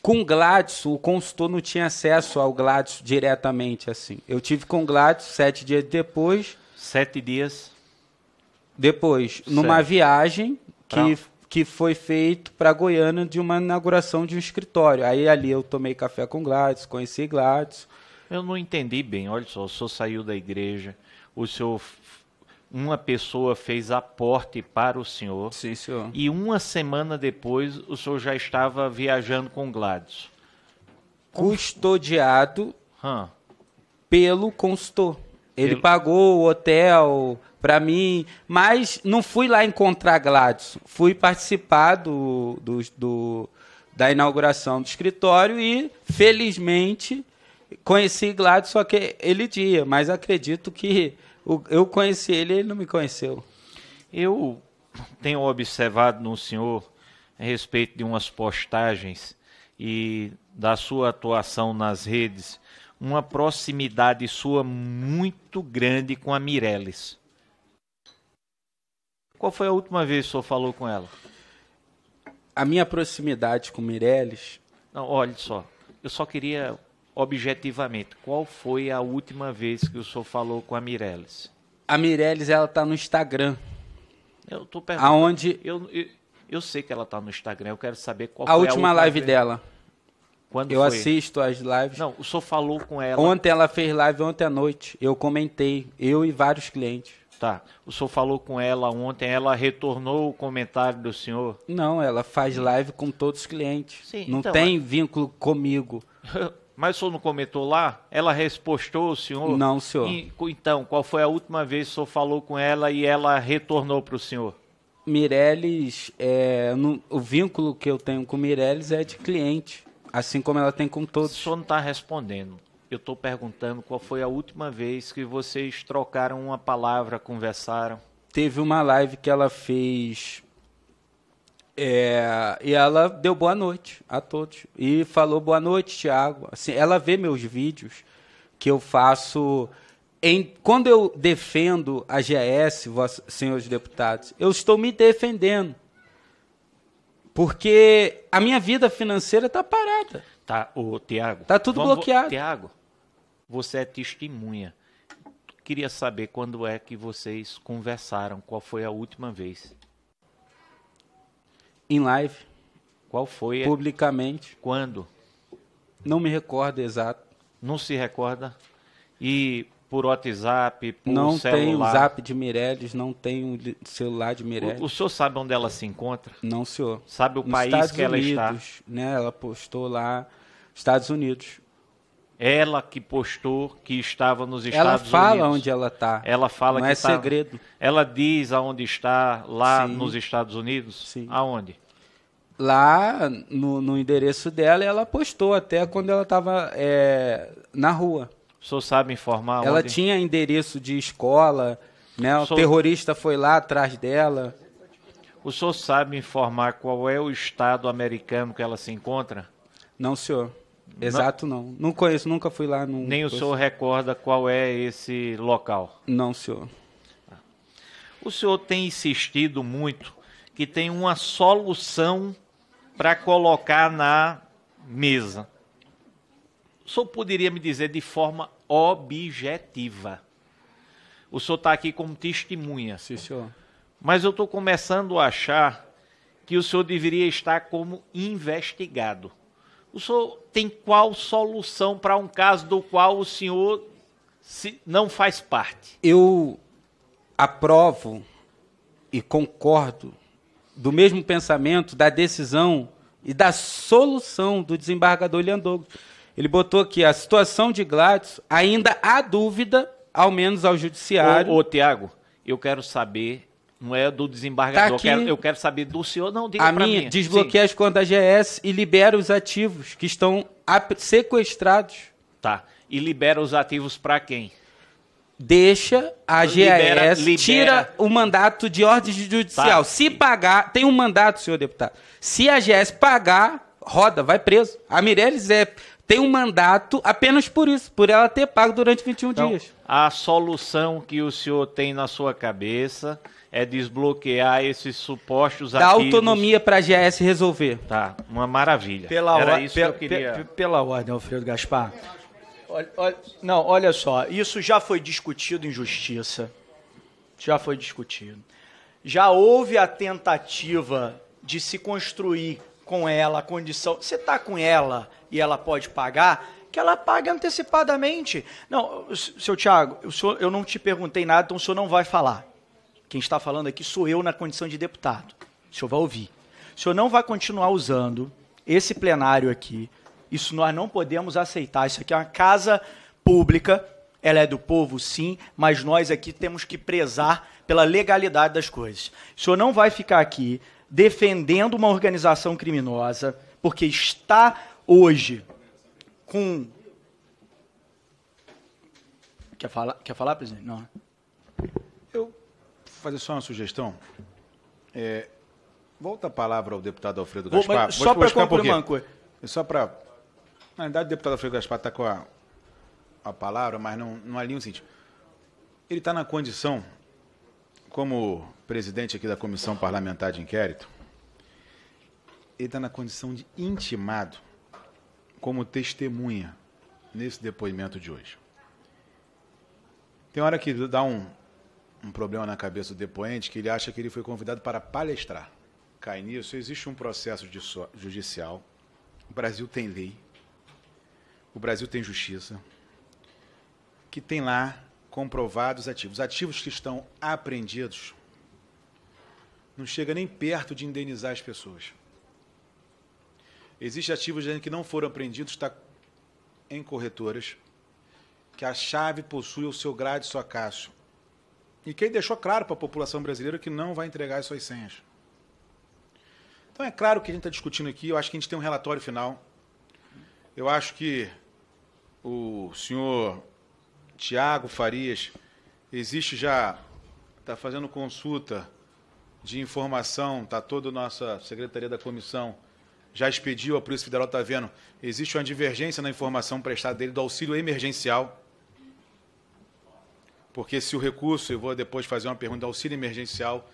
com Gladson, o consultor não tinha acesso ao Gladson diretamente, assim. Eu tive com Gladson sete dias depois. Sete dias? Depois, sete. numa viagem que, que foi feito para Goiânia de uma inauguração de um escritório. Aí ali eu tomei café com Gladson, conheci Gladson. Eu não entendi bem, olha só, o senhor saiu da igreja, o senhor uma pessoa fez aporte para o senhor. Sim, senhor. E uma semana depois, o senhor já estava viajando com Gladys. Custodiado hum. pelo consultor. Ele pelo... pagou o hotel para mim, mas não fui lá encontrar Gladys. Fui participar do, do, do da inauguração do escritório e, felizmente, conheci Gladys só aquele dia. Mas acredito que eu conheci ele, ele não me conheceu. Eu tenho observado no senhor a respeito de umas postagens e da sua atuação nas redes, uma proximidade sua muito grande com a Mireles. Qual foi a última vez que o senhor falou com ela? A minha proximidade com Mireles. Não, olha só. Eu só queria objetivamente, qual foi a última vez que o senhor falou com a Mireles? A Mireles, ela está no Instagram. Eu tô perguntando. Aonde... Eu, eu, eu sei que ela está no Instagram, eu quero saber qual a foi última a última live vez. dela. Quando eu foi? assisto as lives. Não, o senhor falou com ela. Ontem ela fez live, ontem à noite. Eu comentei, eu e vários clientes. Tá. O senhor falou com ela ontem, ela retornou o comentário do senhor? Não, ela faz live com todos os clientes. Sim, Não então, tem vínculo comigo. Mas o senhor não comentou lá? Ela respostou o senhor? Não, senhor. E, então, qual foi a última vez que o senhor falou com ela e ela retornou para o senhor? Mireles, é, no, o vínculo que eu tenho com Mireles é de cliente, assim como ela tem com todos. O senhor não está respondendo. Eu estou perguntando qual foi a última vez que vocês trocaram uma palavra, conversaram. Teve uma live que ela fez é, e ela deu boa noite a todos. E falou boa noite, Tiago. Assim, ela vê meus vídeos que eu faço. Em, quando eu defendo a GS, vós, senhores deputados, eu estou me defendendo. Porque a minha vida financeira está parada. Tá, o Tiago. Tá tudo vamos, bloqueado. Tiago, você é testemunha. Queria saber quando é que vocês conversaram, qual foi a última vez em live. Qual foi? Publicamente. Quando? Não me recordo exato. Não se recorda? E por WhatsApp, por não celular? Não tenho o zap de Mireles, não tenho o celular de Mireles. O, o, senhor sabe onde ela se encontra? Não, senhor. Sabe o Nos país Estados que ela Unidos, está? Né, ela postou lá, Estados Unidos. Ela que postou que estava nos Estados Unidos. Ela fala Unidos. onde ela está. Ela fala não que é tá... segredo. Ela diz aonde está lá Sim. nos Estados Unidos. Sim. Aonde? lá no, no endereço dela, ela postou até quando ela estava é, na rua. O senhor sabe informar? Ela onde? tinha endereço de escola, né? O, o senhor... terrorista foi lá atrás dela. O senhor sabe informar qual é o estado americano que ela se encontra? Não, senhor. Exato, não. Não, não conheço, nunca fui lá. Não Nem conheço. o senhor recorda qual é esse local? Não, senhor. O senhor tem insistido muito que tem uma solução para colocar na mesa. O senhor poderia me dizer de forma objetiva? O senhor está aqui como testemunha. Sim, senhor. Mas eu estou começando a achar que o senhor deveria estar como investigado. O senhor tem qual solução para um caso do qual o senhor se não faz parte? Eu aprovo e concordo do mesmo pensamento, da decisão e da solução do desembargador Leandro. Ele botou que a situação de Gladys ainda há dúvida, ao menos ao judiciário. Ô, ô Tiago, eu quero saber, não é do desembargador, tá aqui, eu, quero, eu, quero, saber do senhor, não, diga a minha, mim. Desbloqueia Sim. as contas da GS e libera os ativos que estão sequestrados. Tá, e libera os ativos para quem? deixa a GES, tira o mandato de ordem judicial. Tá. Se pagar, tem um mandato, senhor deputado. Se a GES pagar, roda, vai preso. A Mireles é, tem um mandato apenas por isso, por ela ter pago durante 21 então, dias. A solução que o senhor tem na sua cabeça é desbloquear esses supostos Dá autonomia para a GS resolver. Tá, uma maravilha. Pela, Era isso que eu queria. Pela ordem, Alfredo Gaspar. Olha, olha, não, olha só, isso já foi discutido em justiça. Já foi discutido. Já houve a tentativa de se construir com ela a condição. Você está com ela e ela pode pagar, que ela pague antecipadamente. Não, seu Tiago, eu não te perguntei nada, então o senhor não vai falar. Quem está falando aqui sou eu na condição de deputado. O senhor vai ouvir. O senhor não vai continuar usando esse plenário aqui isso nós não podemos aceitar. Isso aqui é uma casa pública, ela é do povo, sim, mas nós aqui temos que prezar pela legalidade das coisas. O senhor não vai ficar aqui defendendo uma organização criminosa, porque está hoje com. Quer falar, quer falar presidente? Não. Né? Eu vou fazer só uma sugestão. É, volta a palavra ao deputado Alfredo Gaspar. Vou, é só para complementar um pouquinho. Só para na verdade, o deputado Alfredo Gaspar está com a, a palavra, mas não, não alinha o sentido. Ele está na condição, como presidente aqui da Comissão Parlamentar de Inquérito, ele está na condição de intimado como testemunha nesse depoimento de hoje. Tem hora que dá um, um problema na cabeça do depoente que ele acha que ele foi convidado para palestrar. Cai nisso, existe um processo judicial. O Brasil tem lei o Brasil tem justiça, que tem lá comprovados ativos. Ativos que estão apreendidos não chega nem perto de indenizar as pessoas. Existem ativos que não foram apreendidos, está em corretoras, que a chave possui o seu grade sua caixa. E quem deixou claro para a população brasileira que não vai entregar as suas senhas. Então é claro que a gente está discutindo aqui, eu acho que a gente tem um relatório final. Eu acho que o senhor Tiago Farias, existe já, está fazendo consulta de informação, está toda a nossa Secretaria da Comissão, já expediu, a Polícia Federal está vendo, existe uma divergência na informação prestada dele do auxílio emergencial, porque se o recurso, eu vou depois fazer uma pergunta, do auxílio emergencial,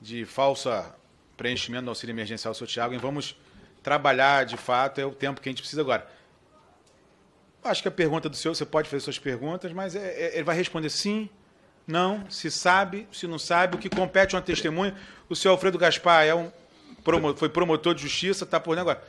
de falsa preenchimento do auxílio emergencial, senhor Tiago, e vamos trabalhar de fato, é o tempo que a gente precisa agora. Acho que a pergunta do senhor, você pode fazer suas perguntas, mas é, é, ele vai responder sim, não, se sabe, se não sabe. O que compete a é uma testemunha, o senhor Alfredo Gaspar é um, foi promotor de justiça, está por negócio.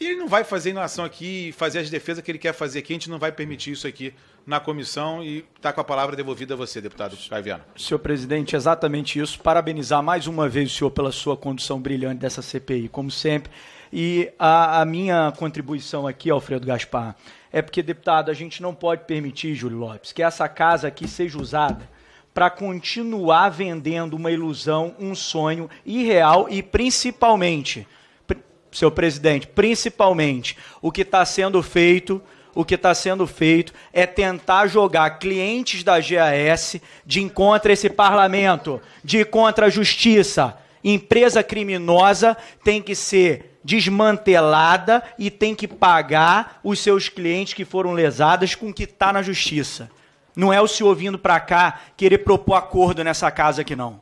E ele não vai fazer inovação aqui e fazer as defesas que ele quer fazer aqui. A gente não vai permitir isso aqui na comissão e está com a palavra devolvida a você, deputado Caiviano. Senhor presidente, exatamente isso. Parabenizar mais uma vez o senhor pela sua condução brilhante dessa CPI, como sempre. E a, a minha contribuição aqui, Alfredo Gaspar, é porque, deputado, a gente não pode permitir, Júlio Lopes, que essa casa aqui seja usada para continuar vendendo uma ilusão, um sonho irreal e principalmente, pr seu presidente, principalmente o que está sendo feito o que está sendo feito é tentar jogar clientes da GAS de a esse parlamento, de contra a justiça. Empresa criminosa tem que ser desmantelada e tem que pagar os seus clientes que foram lesados com o que está na justiça. Não é o senhor vindo para cá querer propor acordo nessa casa aqui, não.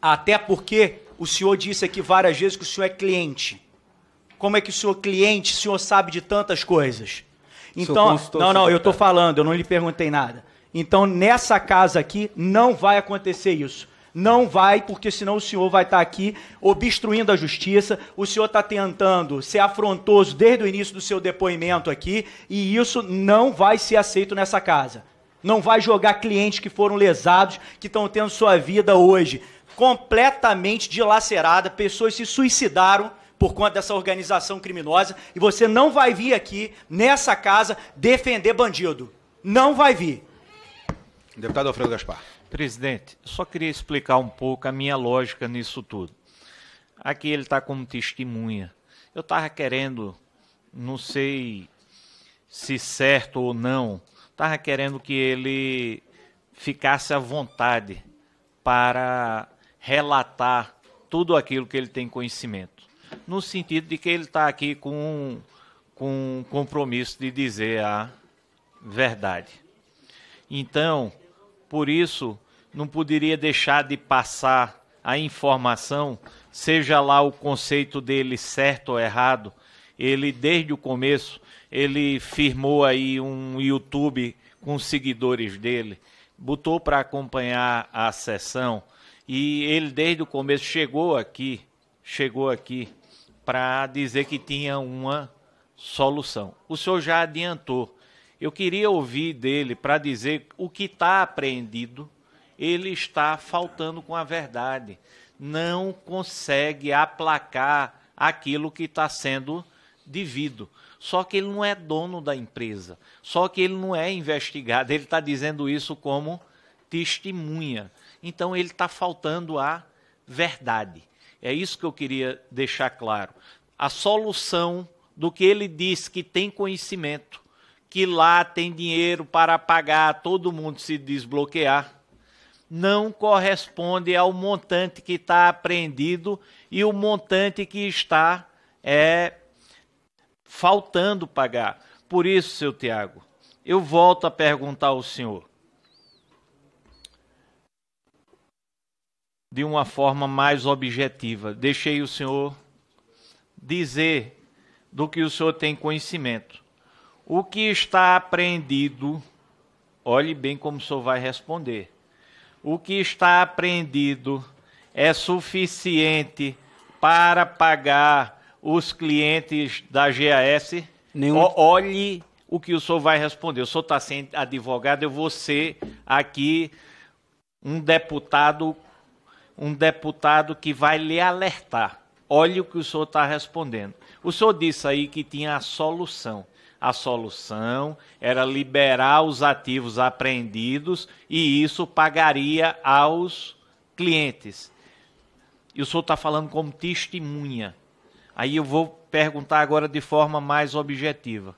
Até porque o senhor disse aqui várias vezes que o senhor é cliente. Como é que o senhor é cliente, o senhor sabe de tantas coisas? Então, não, não, eu estou falando, eu não lhe perguntei nada. Então, nessa casa aqui, não vai acontecer isso. Não vai, porque senão o senhor vai estar tá aqui obstruindo a justiça. O senhor está tentando ser afrontoso desde o início do seu depoimento aqui, e isso não vai ser aceito nessa casa. Não vai jogar clientes que foram lesados, que estão tendo sua vida hoje completamente dilacerada, pessoas se suicidaram por conta dessa organização criminosa, e você não vai vir aqui nessa casa defender bandido. Não vai vir. Deputado Alfredo Gaspar. Presidente, só queria explicar um pouco a minha lógica nisso tudo. Aqui ele está como testemunha. Eu estava querendo, não sei se certo ou não, estava querendo que ele ficasse à vontade para relatar tudo aquilo que ele tem conhecimento. No sentido de que ele está aqui com, com um compromisso de dizer a verdade. Então, por isso, não poderia deixar de passar a informação, seja lá o conceito dele certo ou errado. Ele desde o começo ele firmou aí um YouTube com seguidores dele, botou para acompanhar a sessão e ele desde o começo chegou aqui, chegou aqui para dizer que tinha uma solução. O senhor já adiantou. Eu queria ouvir dele para dizer o que está apreendido, ele está faltando com a verdade. Não consegue aplacar aquilo que está sendo devido. Só que ele não é dono da empresa. Só que ele não é investigado. Ele está dizendo isso como testemunha. Então ele está faltando a verdade. É isso que eu queria deixar claro. A solução do que ele diz que tem conhecimento, que lá tem dinheiro para pagar, todo mundo se desbloquear, não corresponde ao montante que está apreendido e o montante que está é, faltando pagar. Por isso, seu Tiago, eu volto a perguntar ao senhor. De uma forma mais objetiva, deixei o senhor dizer do que o senhor tem conhecimento. O que está apreendido, olhe bem como o senhor vai responder o que está apreendido é suficiente para pagar os clientes da GAS? Nenhum... O, olhe o que o senhor vai responder. O senhor está sendo advogado, eu vou ser aqui um deputado, um deputado que vai lhe alertar. Olhe o que o senhor está respondendo. O senhor disse aí que tinha a solução a solução era liberar os ativos apreendidos e isso pagaria aos clientes. E o senhor está falando como testemunha. Aí eu vou perguntar agora de forma mais objetiva.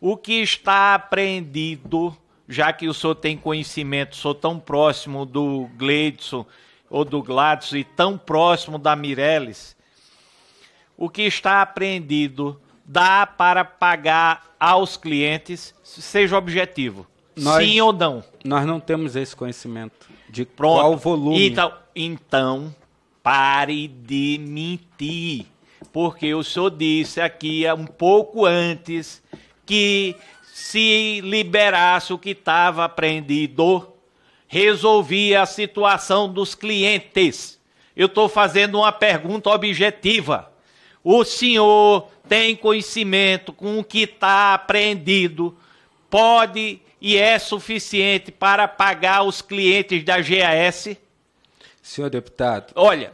O que está apreendido, já que o senhor tem conhecimento, sou tão próximo do Gleidson ou do Gladson e tão próximo da Mireles, o que está apreendido dá para pagar aos clientes, seja objetivo. Nós, sim ou não? Nós não temos esse conhecimento de Pronto. qual volume. Então, então, pare de mentir. Porque o senhor disse aqui um pouco antes que se liberasse o que estava apreendido, resolvia a situação dos clientes. Eu estou fazendo uma pergunta objetiva o senhor tem conhecimento com o que está aprendido, pode e é suficiente para pagar os clientes da GAS? Senhor deputado. Olha,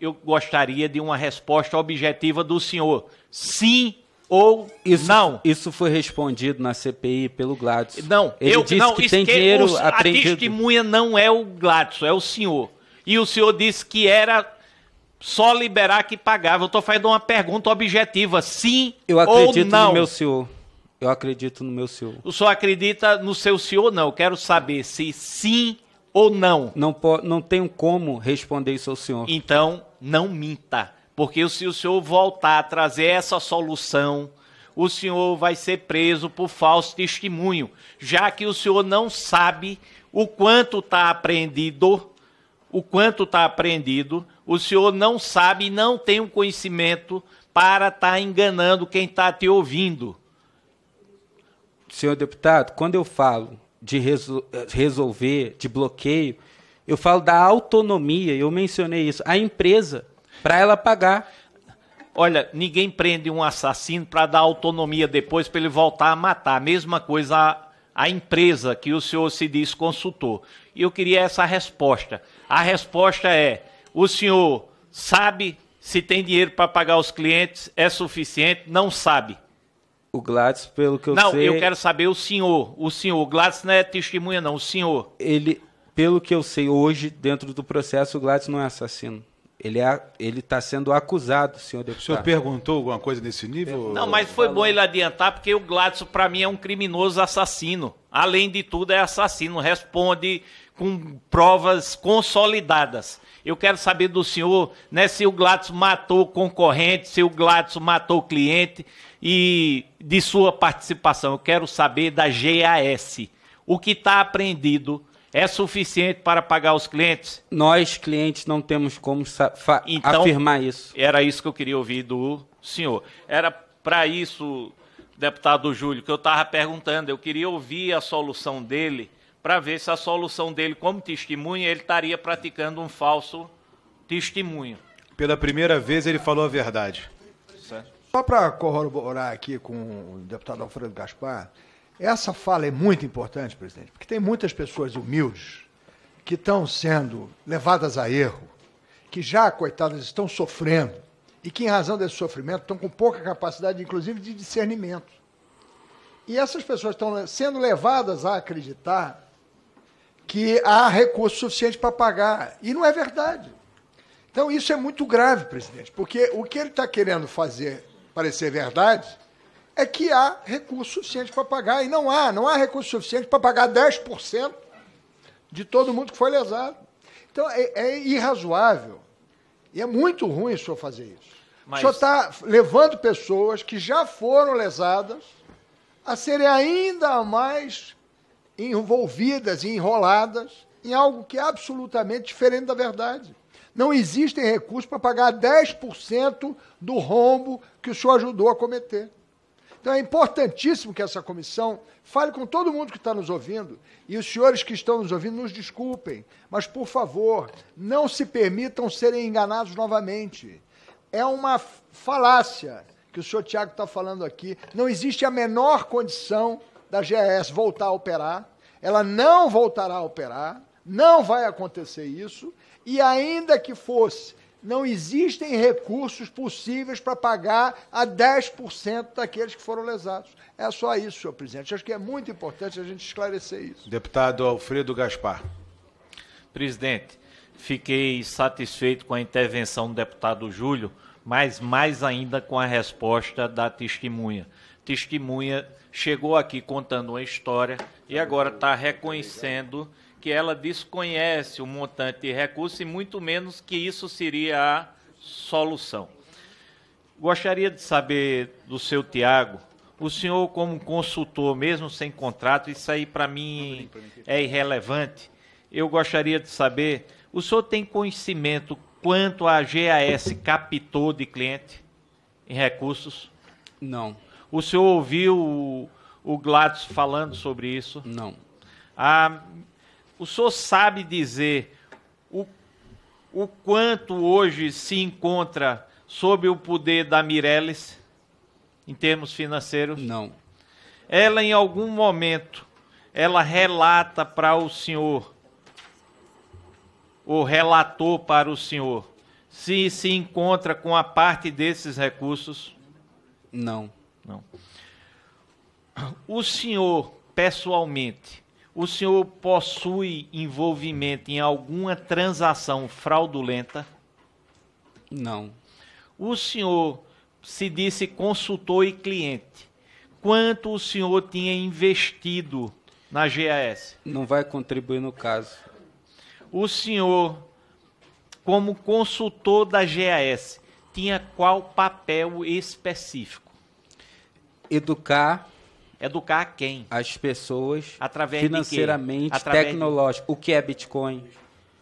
eu gostaria de uma resposta objetiva do senhor. Sim ou isso, não. Isso foi respondido na CPI pelo Gladys. Não, Ele eu disse não, que tem que dinheiro o, aprendido. A testemunha não é o Gladys, é o senhor. E o senhor disse que era só liberar que pagava. Eu tô fazendo uma pergunta objetiva, sim Eu acredito ou não. no meu senhor. Eu acredito no meu senhor. O senhor acredita no seu senhor não? Eu quero saber se sim ou não. Não, não tenho como responder isso ao senhor. Então, não minta. Porque se o senhor voltar a trazer essa solução, o senhor vai ser preso por falso testemunho, já que o senhor não sabe o quanto está apreendido, o quanto está apreendido o senhor não sabe e não tem o um conhecimento para estar tá enganando quem está te ouvindo. Senhor deputado, quando eu falo de resol resolver, de bloqueio, eu falo da autonomia, eu mencionei isso, a empresa, para ela pagar. Olha, ninguém prende um assassino para dar autonomia depois para ele voltar a matar. Mesma coisa a, a empresa que o senhor se diz consultor. E eu queria essa resposta. A resposta é: o senhor sabe se tem dinheiro para pagar os clientes? É suficiente? Não sabe. O Gladys, pelo que eu não, sei. Não, eu quero saber o senhor. O senhor. O Gladys não é testemunha, não. O senhor. Ele, pelo que eu sei hoje, dentro do processo, o Gladys não é assassino. Ele é, está sendo acusado, senhor deputado. O senhor perguntou alguma coisa nesse nível? Não, mas foi bom ele adiantar, porque o Gladson, para mim, é um criminoso assassino. Além de tudo, é assassino. Responde com provas consolidadas. Eu quero saber do senhor né, se o Gladson matou concorrente, se o Gladson matou cliente e de sua participação. Eu quero saber da GAS. O que está apreendido é suficiente para pagar os clientes? Nós, clientes, não temos como então, afirmar isso. Era isso que eu queria ouvir do senhor. Era para isso deputado Júlio, que eu estava perguntando, eu queria ouvir a solução dele para ver se a solução dele como testemunha, ele estaria praticando um falso testemunho. Pela primeira vez ele falou a verdade. Certo. Só para corroborar aqui com o deputado Alfredo Gaspar, essa fala é muito importante, presidente, porque tem muitas pessoas humildes que estão sendo levadas a erro, que já, coitadas, estão sofrendo e que, em razão desse sofrimento, estão com pouca capacidade, inclusive, de discernimento. E essas pessoas estão sendo levadas a acreditar que há recurso suficiente para pagar. E não é verdade. Então, isso é muito grave, presidente, porque o que ele está querendo fazer parecer verdade é que há recurso suficiente para pagar. E não há, não há recurso suficiente para pagar 10% de todo mundo que foi lesado. Então, é, é, irrazoável. E é muito ruim o senhor fazer isso. Mas... O senhor está levando pessoas que já foram lesadas a serem ainda mais envolvidas e enroladas em algo que é absolutamente diferente da verdade. Não existem recursos para pagar 10% do rombo que o senhor ajudou a cometer. Então é importantíssimo que essa comissão fale com todo mundo que está nos ouvindo e os senhores que estão nos ouvindo nos desculpem, mas por favor, não se permitam serem enganados novamente. É uma falácia que o senhor Tiago está falando aqui. Não existe a menor condição da GES voltar a operar, ela não voltará a operar, não vai acontecer isso, e ainda que fosse, não existem recursos possíveis para pagar a 10% daqueles que foram lesados. É só isso, senhor presidente. Acho que é muito importante a gente esclarecer isso. Deputado Alfredo Gaspar. Presidente, fiquei satisfeito com a intervenção do deputado Júlio, mas mais ainda com a resposta da testemunha. Testemunha chegou aqui contando uma história e agora está reconhecendo que ela desconhece o montante de recursos e muito menos que isso seria a solução. Gostaria de saber do seu Tiago, o senhor como consultor, mesmo sem contrato, isso aí para mim é irrelevante. Eu gostaria de saber, o senhor tem conhecimento quanto a GAS captou de cliente em recursos? Não. O senhor ouviu o, o Gladys falando sobre isso? Não. Ah, o senhor sabe dizer o, o quanto hoje se encontra sob o poder da Mireles em termos financeiros? Não. Ela em algum momento ela relata para o senhor ou relatou para o senhor se se encontra com a parte desses recursos? Não. Não. O senhor, pessoalmente, o senhor possui envolvimento em alguma transação fraudulenta? Não. O senhor se disse consultor e cliente. Quanto o senhor tinha investido na GAS? Não vai contribuir no caso. O senhor, como consultor da GAS, tinha qual papel específico? educar Educar quem? As pessoas através financeiramente, através tecnológico. De... O que é Bitcoin?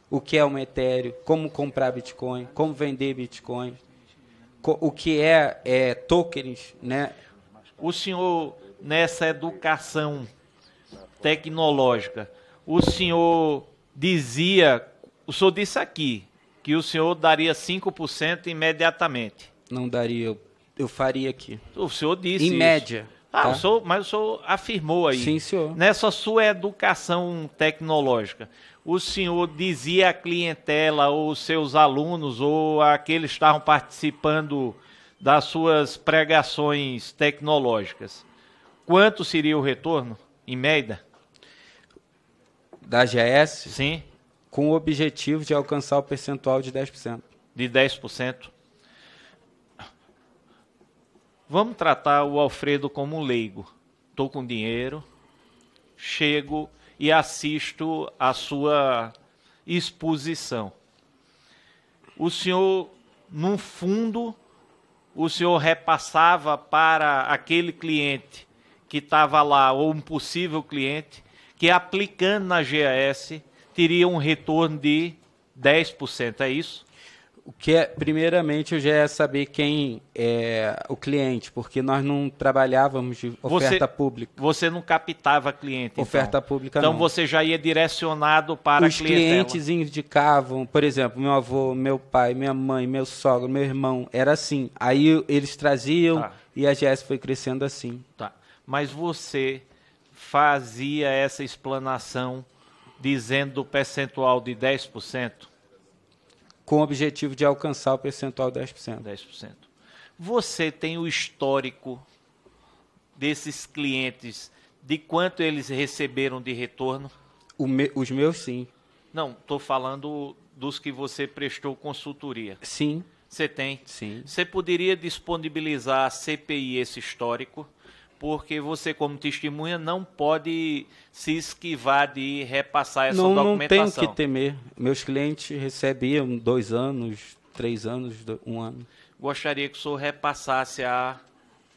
O que é um Ethereum? Como comprar Bitcoin? Como vender Bitcoin? O que é, é tokens, né? O senhor nessa educação tecnológica, o senhor dizia, o senhor disse aqui que o senhor daria 5% imediatamente. Não daria, eu eu faria aqui. O senhor disse. Em isso. média. Ah, tá? mas o senhor afirmou aí. Sim, senhor. Nessa é sua educação tecnológica, o senhor dizia à clientela, ou seus alunos, ou aqueles que estavam participando das suas pregações tecnológicas, quanto seria o retorno, em média? Da GS? Sim. Com o objetivo de alcançar o percentual de 10%. De 10%? Vamos tratar o Alfredo como um leigo. Estou com dinheiro, chego e assisto a sua exposição. O senhor, num fundo, o senhor repassava para aquele cliente que estava lá, ou um possível cliente, que aplicando na GAS teria um retorno de 10%, é isso? o que é, primeiramente eu já é saber quem é o cliente, porque nós não trabalhávamos de oferta você, pública. Você não captava cliente. Então. Oferta então. pública. Então não. você já ia direcionado para os clientes indicavam, por exemplo, meu avô, meu pai, minha mãe, meu sogro, meu irmão, era assim. Aí eles traziam tá. e a GS foi crescendo assim. Tá. Mas você fazia essa explanação dizendo o percentual de 10%? com o objetivo de alcançar o percentual 10%. 10%. Você tem o histórico desses clientes, de quanto eles receberam de retorno? Me, os meus, sim. Não, estou falando dos que você prestou consultoria. Sim. Você tem? Sim. Você poderia disponibilizar a CPI esse histórico? porque você, como testemunha, não pode se esquivar de repassar essa não, documentação. Não tenho que temer. Meus clientes recebiam dois anos, três anos, um ano. Gostaria que o senhor repassasse a,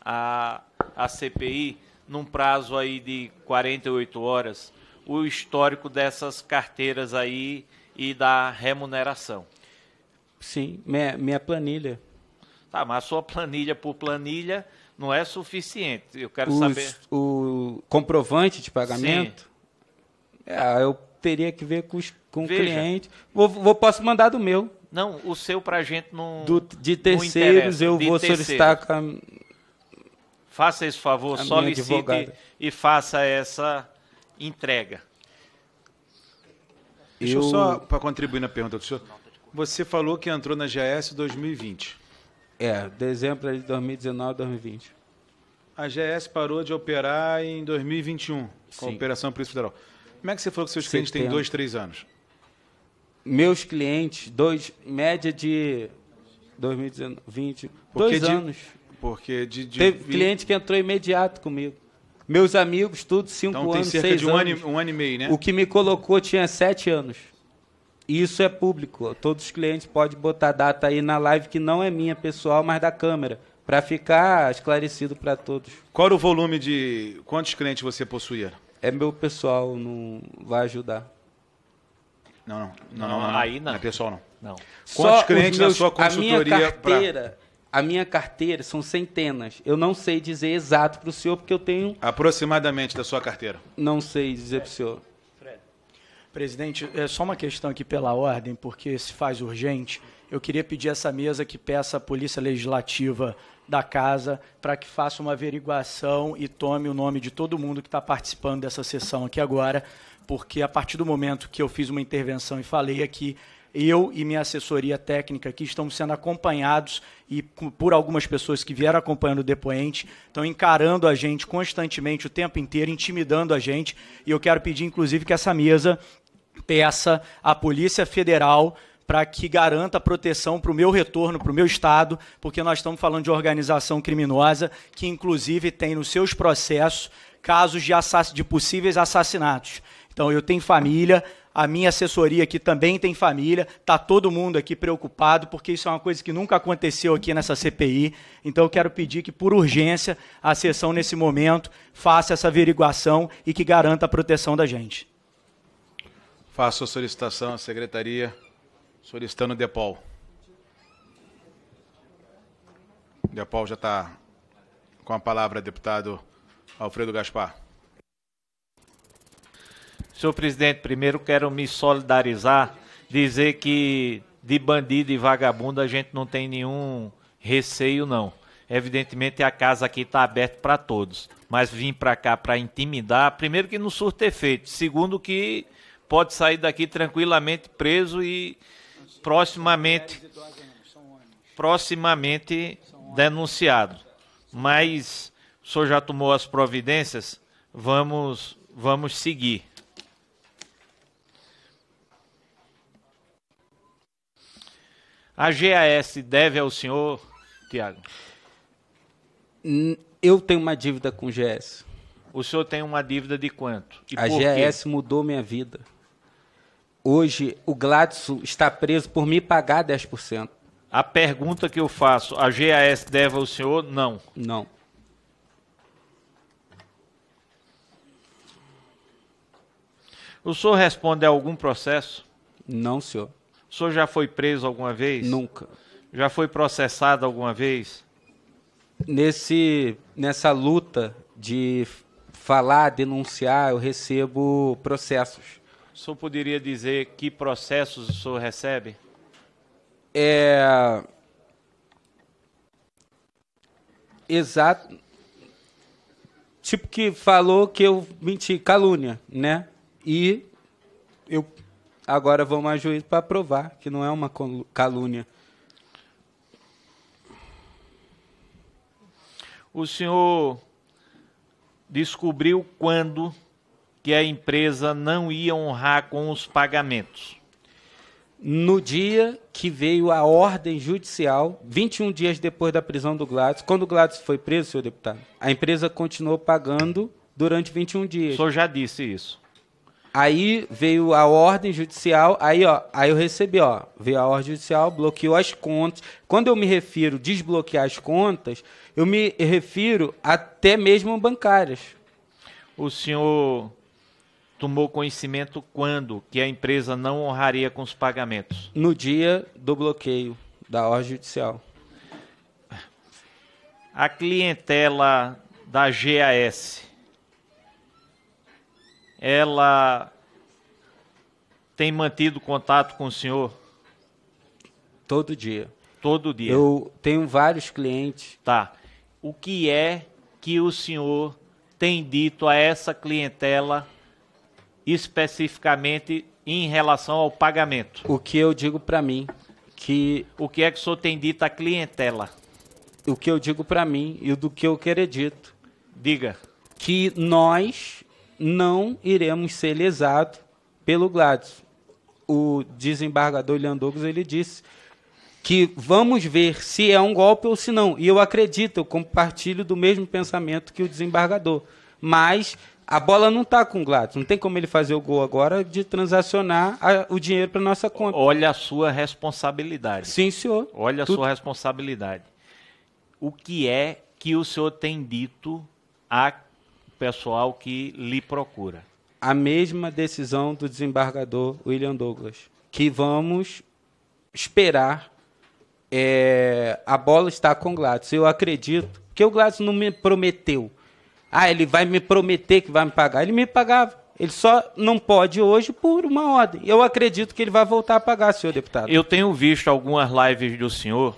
a, a CPI num prazo aí de 48 horas o histórico dessas carteiras aí e da remuneração. Sim, minha, minha planilha. Tá, mas a sua planilha por planilha não é suficiente. Eu quero Os, saber. O comprovante de pagamento? É, eu teria que ver com, com o cliente. Vou, vou, posso mandar do meu. Não, o seu para a gente não. Do, de terceiros, não eu de vou terceiros. solicitar. Com faça esse favor, a solicite e faça essa entrega. Deixa eu, eu só, para contribuir na pergunta do senhor, você falou que entrou na GS 2020. É, dezembro de 2019, 2020. A GS parou de operar em 2021, Sim. com a Operação Polícia Federal. Como é que você falou que seus clientes Setembro. têm dois, três anos? Meus clientes, dois, média de 2020. porque dois de, anos. Porque de, de Teve cliente que entrou imediato comigo. Meus amigos, tudo, cinco então, anos, tem cerca de um Ano, um ano e meio, né? O que me colocou tinha sete anos isso é público. Todos os clientes podem botar data aí na live que não é minha pessoal, mas da câmera, para ficar esclarecido para todos. Qual era o volume de quantos clientes você possuía? É meu pessoal, não vai ajudar. Não, não, não, não, não aí não. não é pessoal não. Não. Quantos Só clientes meus, na sua consultoria? A minha carteira, pra... a minha carteira são centenas. Eu não sei dizer exato para o senhor porque eu tenho aproximadamente da sua carteira. Não sei dizer para o senhor. Presidente, é só uma questão aqui pela ordem, porque se faz urgente. Eu queria pedir essa mesa que peça a Polícia Legislativa da Casa para que faça uma averiguação e tome o nome de todo mundo que está participando dessa sessão aqui agora, porque a partir do momento que eu fiz uma intervenção e falei aqui, eu e minha assessoria técnica aqui estamos sendo acompanhados e por algumas pessoas que vieram acompanhando o depoente, estão encarando a gente constantemente o tempo inteiro, intimidando a gente. E eu quero pedir, inclusive, que essa mesa peça à Polícia Federal para que garanta proteção para o meu retorno, para o meu Estado, porque nós estamos falando de organização criminosa que, inclusive, tem nos seus processos casos de, de possíveis assassinatos. Então, eu tenho família, a minha assessoria aqui também tem família, está todo mundo aqui preocupado, porque isso é uma coisa que nunca aconteceu aqui nessa CPI. Então eu quero pedir que, por urgência, a sessão nesse momento faça essa averiguação e que garanta a proteção da gente. Faço a solicitação à secretaria, solicitando o DEPOL. O DEPOL já está com a palavra, deputado Alfredo Gaspar. Senhor presidente, primeiro quero me solidarizar, dizer que de bandido e vagabundo a gente não tem nenhum receio, não. Evidentemente a casa aqui está aberta para todos, mas vim para cá para intimidar, primeiro que não surte efeito, segundo que pode sair daqui tranquilamente preso e proximamente proximamente denunciado. Mas o senhor já tomou as providências, vamos vamos seguir. A GAS deve ao senhor, Tiago? Eu tenho uma dívida com o GAS. O senhor tem uma dívida de quanto? E a GS mudou minha vida. Hoje, o Gladson está preso por me pagar 10%. A pergunta que eu faço, a GAS deve ao senhor? Não. Não. O senhor responde a algum processo? Não, senhor. O senhor já foi preso alguma vez? Nunca. Já foi processado alguma vez? Nesse, nessa luta de falar, denunciar, eu recebo processos. O senhor poderia dizer que processos o senhor recebe? É... Exato. Tipo que falou que eu menti, calúnia, né? E eu agora vou mais juiz para provar que não é uma calúnia. O senhor descobriu quando que a empresa não ia honrar com os pagamentos. No dia que veio a ordem judicial, 21 dias depois da prisão do Gladys, quando o Gladys foi preso, senhor deputado, a empresa continuou pagando durante 21 dias. O senhor já disse isso. Aí veio a ordem judicial, aí ó, aí eu recebi, ó, veio a ordem judicial, bloqueou as contas. Quando eu me refiro desbloquear as contas, eu me refiro até mesmo bancárias. O senhor tomou conhecimento quando que a empresa não honraria com os pagamentos? No dia do bloqueio da ordem judicial. A clientela da GAS, ela tem mantido contato com o senhor? Todo dia. Todo dia. Eu tenho vários clientes. Tá. O que é que o senhor tem dito a essa clientela especificamente em relação ao pagamento. O que eu digo para mim que o que é que o senhor tem dito à clientela? O que eu digo para mim e do que eu acredito. Diga. Que nós não iremos ser lesados pelo Gladys. O desembargador Leandogos ele disse que vamos ver se é um golpe ou se não. E eu acredito, eu compartilho do mesmo pensamento que o desembargador. Mas a bola não está com o Gladys. Não tem como ele fazer o gol agora de transacionar a, o dinheiro para nossa conta. Olha a sua responsabilidade. Sim, senhor. Olha Tudo. a sua responsabilidade. O que é que o senhor tem dito a pessoal que lhe procura? A mesma decisão do desembargador William Douglas, que vamos esperar é, a bola estar com o Gladys. Eu acredito que o Gladys não me prometeu ah, ele vai me prometer que vai me pagar. Ele me pagava. Ele só não pode hoje por uma ordem. Eu acredito que ele vai voltar a pagar, senhor deputado. Eu tenho visto algumas lives do senhor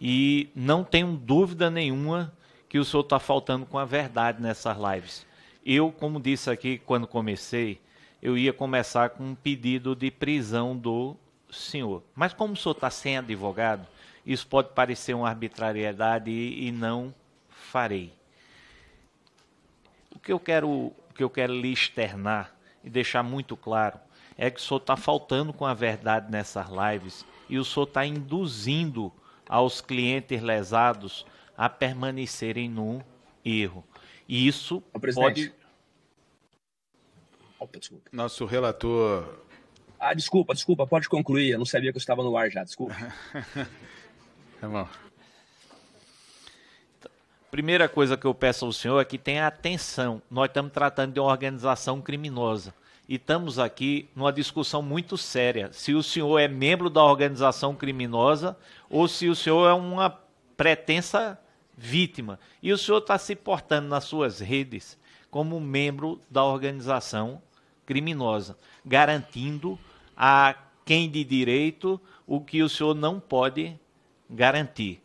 e não tenho dúvida nenhuma que o senhor está faltando com a verdade nessas lives. Eu, como disse aqui quando comecei, eu ia começar com um pedido de prisão do senhor. Mas como o senhor está sem advogado, isso pode parecer uma arbitrariedade e, e não farei que eu quero, que eu quero lhe externar e deixar muito claro é que o senhor está faltando com a verdade nessas lives e o senhor está induzindo aos clientes lesados a permanecerem num erro. E isso pode. Opa, Nosso relator. Ah, desculpa, desculpa, pode concluir. Eu não sabia que eu estava no ar já, desculpa. é bom. Primeira coisa que eu peço ao senhor é que tenha atenção. Nós estamos tratando de uma organização criminosa e estamos aqui numa discussão muito séria. Se o senhor é membro da organização criminosa ou se o senhor é uma pretensa vítima. E o senhor está se portando nas suas redes como membro da organização criminosa, garantindo a quem de direito o que o senhor não pode garantir.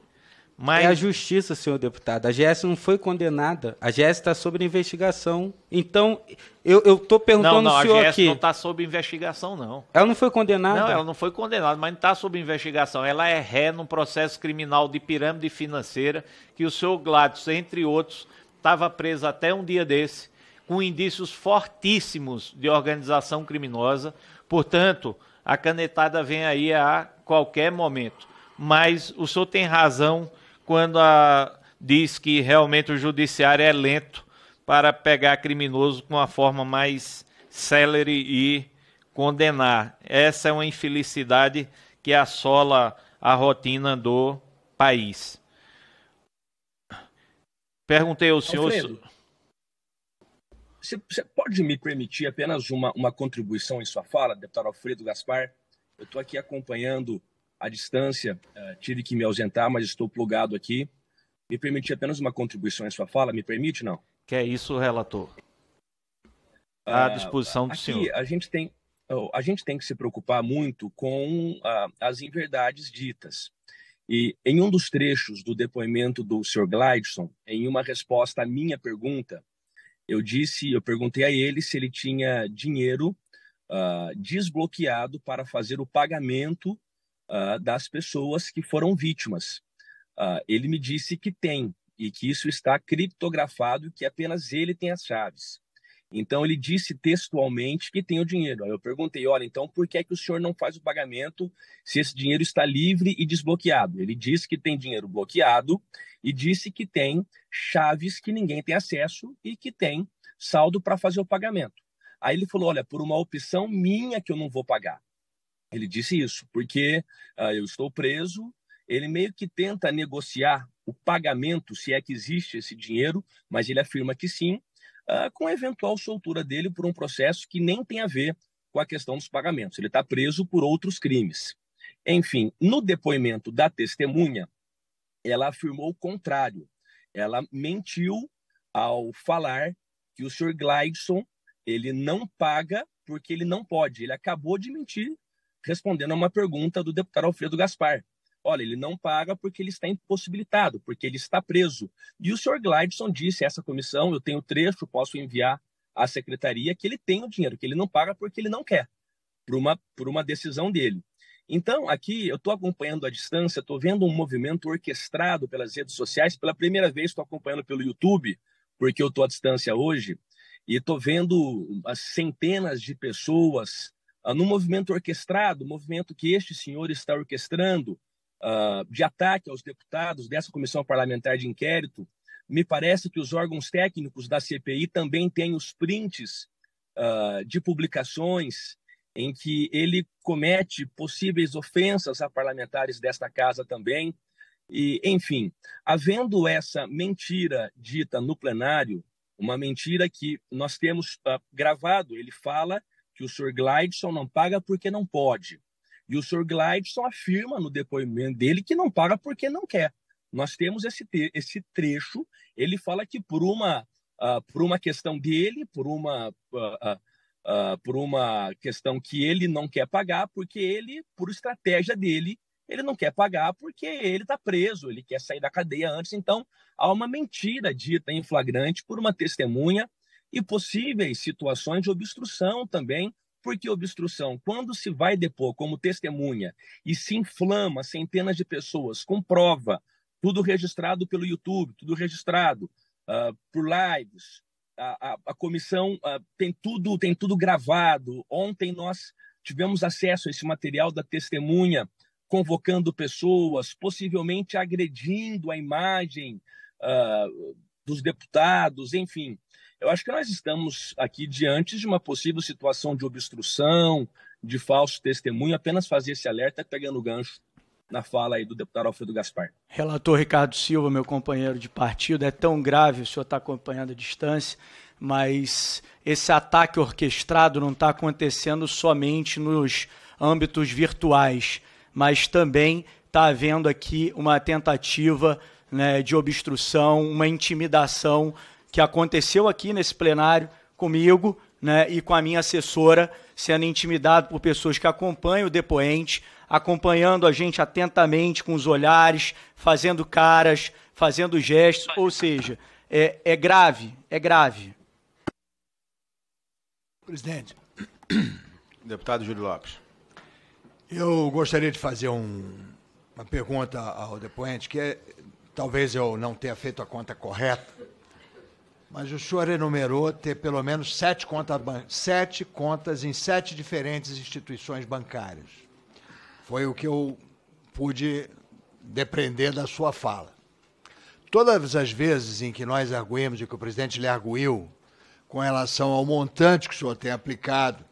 Mas... É a justiça, senhor deputado. A GS não foi condenada. A GS está sob investigação. Então, eu estou perguntando não, não, ao senhor aqui... Não, a GS não está sob investigação, não. Ela não foi condenada? Não, ela não foi condenada, mas não está sob investigação. Ela é ré num processo criminal de pirâmide financeira que o senhor Gladys, entre outros, estava preso até um dia desse, com indícios fortíssimos de organização criminosa. Portanto, a canetada vem aí a qualquer momento. Mas o senhor tem razão quando a, diz que realmente o judiciário é lento para pegar criminoso com uma forma mais célere e condenar. Essa é uma infelicidade que assola a rotina do país. Perguntei ao senhor. Alfredo, você pode me permitir apenas uma, uma contribuição em sua fala, deputado Alfredo Gaspar? Eu estou aqui acompanhando à distância, eh, tive que me ausentar, mas estou plugado aqui. Me permiti apenas uma contribuição à é sua fala, me permite, não? Que é isso, relator. Ah, à disposição do aqui, senhor. A gente, tem, oh, a gente tem que se preocupar muito com ah, as inverdades ditas. E em um dos trechos do depoimento do senhor Glideson, em uma resposta à minha pergunta, eu disse, eu perguntei a ele se ele tinha dinheiro ah, desbloqueado para fazer o pagamento uh, das pessoas que foram vítimas. Uh, ele me disse que tem e que isso está criptografado, que apenas ele tem as chaves. Então ele disse textualmente que tem o dinheiro. Aí eu perguntei, olha, então por que é que o senhor não faz o pagamento se esse dinheiro está livre e desbloqueado? Ele disse que tem dinheiro bloqueado e disse que tem chaves que ninguém tem acesso e que tem saldo para fazer o pagamento. Aí ele falou, olha, por uma opção minha que eu não vou pagar. Ele disse isso, porque ah, eu estou preso. Ele meio que tenta negociar o pagamento, se é que existe esse dinheiro, mas ele afirma que sim, ah, com a eventual soltura dele por um processo que nem tem a ver com a questão dos pagamentos. Ele está preso por outros crimes. Enfim, no depoimento da testemunha, ela afirmou o contrário. Ela mentiu ao falar que o senhor Gleidson ele não paga porque ele não pode. Ele acabou de mentir respondendo a uma pergunta do deputado Alfredo Gaspar. Olha, ele não paga porque ele está impossibilitado, porque ele está preso. E o senhor Glideson disse a essa comissão, eu tenho trecho, posso enviar à secretaria, que ele tem o dinheiro, que ele não paga porque ele não quer, por uma, por uma decisão dele. Então, aqui eu estou acompanhando à distância, estou vendo um movimento orquestrado pelas redes sociais. Pela primeira vez estou acompanhando pelo YouTube, porque eu estou à distância hoje, e estou vendo as assim, centenas de pessoas ah, no movimento orquestrado, movimento que este senhor está orquestrando, uh, de ataque aos deputados dessa comissão parlamentar de inquérito. Me parece que os órgãos técnicos da CPI também têm os prints uh, de publicações em que ele comete possíveis ofensas a parlamentares desta casa também. E, enfim, havendo essa mentira dita no plenário, uma mentira que nós temos uh, gravado, ele fala que o Sr. Glideson não paga porque não pode. E o Sr. Glideson afirma no depoimento dele que não paga porque não quer. Nós temos esse, esse trecho, ele fala que por uma, uh, por uma questão dele, por uma, uh, Uh, por uma questão que ele não quer pagar, porque ele, por estratégia dele, ele não quer pagar porque ele está preso, ele quer sair da cadeia antes. Então, há uma mentira dita em flagrante por uma testemunha e possíveis situações de obstrução também, porque obstrução, quando se vai depor como testemunha e se inflama centenas de pessoas com prova, tudo registrado pelo YouTube, tudo registrado uh, por lives, a, a, a comissão uh, tem tudo tem tudo gravado. Ontem nós tivemos acesso a esse material da testemunha convocando pessoas, possivelmente agredindo a imagem uh, dos deputados, enfim. Eu acho que nós estamos aqui diante de uma possível situação de obstrução, de falso testemunho, apenas fazer esse alerta pegando o gancho na fala aí do deputado Alfredo Gaspar. Relator Ricardo Silva, meu companheiro de partido, é tão grave, o senhor está acompanhando a distância, mas esse ataque orquestrado não está acontecendo somente nos âmbitos virtuais, mas também está havendo aqui uma tentativa né, de obstrução, uma intimidação que aconteceu aqui nesse plenário comigo né, e com a minha assessora, sendo intimidado por pessoas que acompanham o depoente, acompanhando a gente atentamente com os olhares, fazendo caras, fazendo gestos, ou seja, é, é grave, é grave. Presidente. Deputado Júlio Lopes. Eu gostaria de fazer um, uma pergunta ao depoente, que é, talvez eu não tenha feito a conta correta mas o senhor enumerou ter pelo menos sete, sete contas em sete diferentes instituições bancárias. Foi o que eu pude depreender da sua fala. Todas as vezes em que nós arguímos e que o presidente lhe arguiu com relação ao montante que o senhor tem aplicado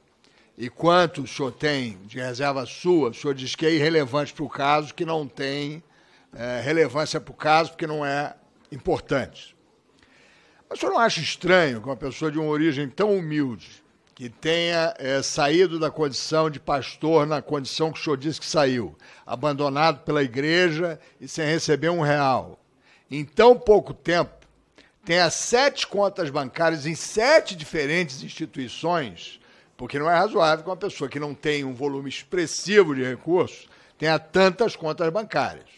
e quanto o senhor tem de reserva sua, o senhor diz que é irrelevante para o caso, que não tem é, relevância para o caso, porque não é importante. Mas o senhor não acha estranho que uma pessoa de uma origem tão humilde, que tenha é, saído da condição de pastor na condição que o senhor disse que saiu, abandonado pela igreja e sem receber um real, em tão pouco tempo, tenha sete contas bancárias em sete diferentes instituições, porque não é razoável que uma pessoa que não tem um volume expressivo de recursos tenha tantas contas bancárias.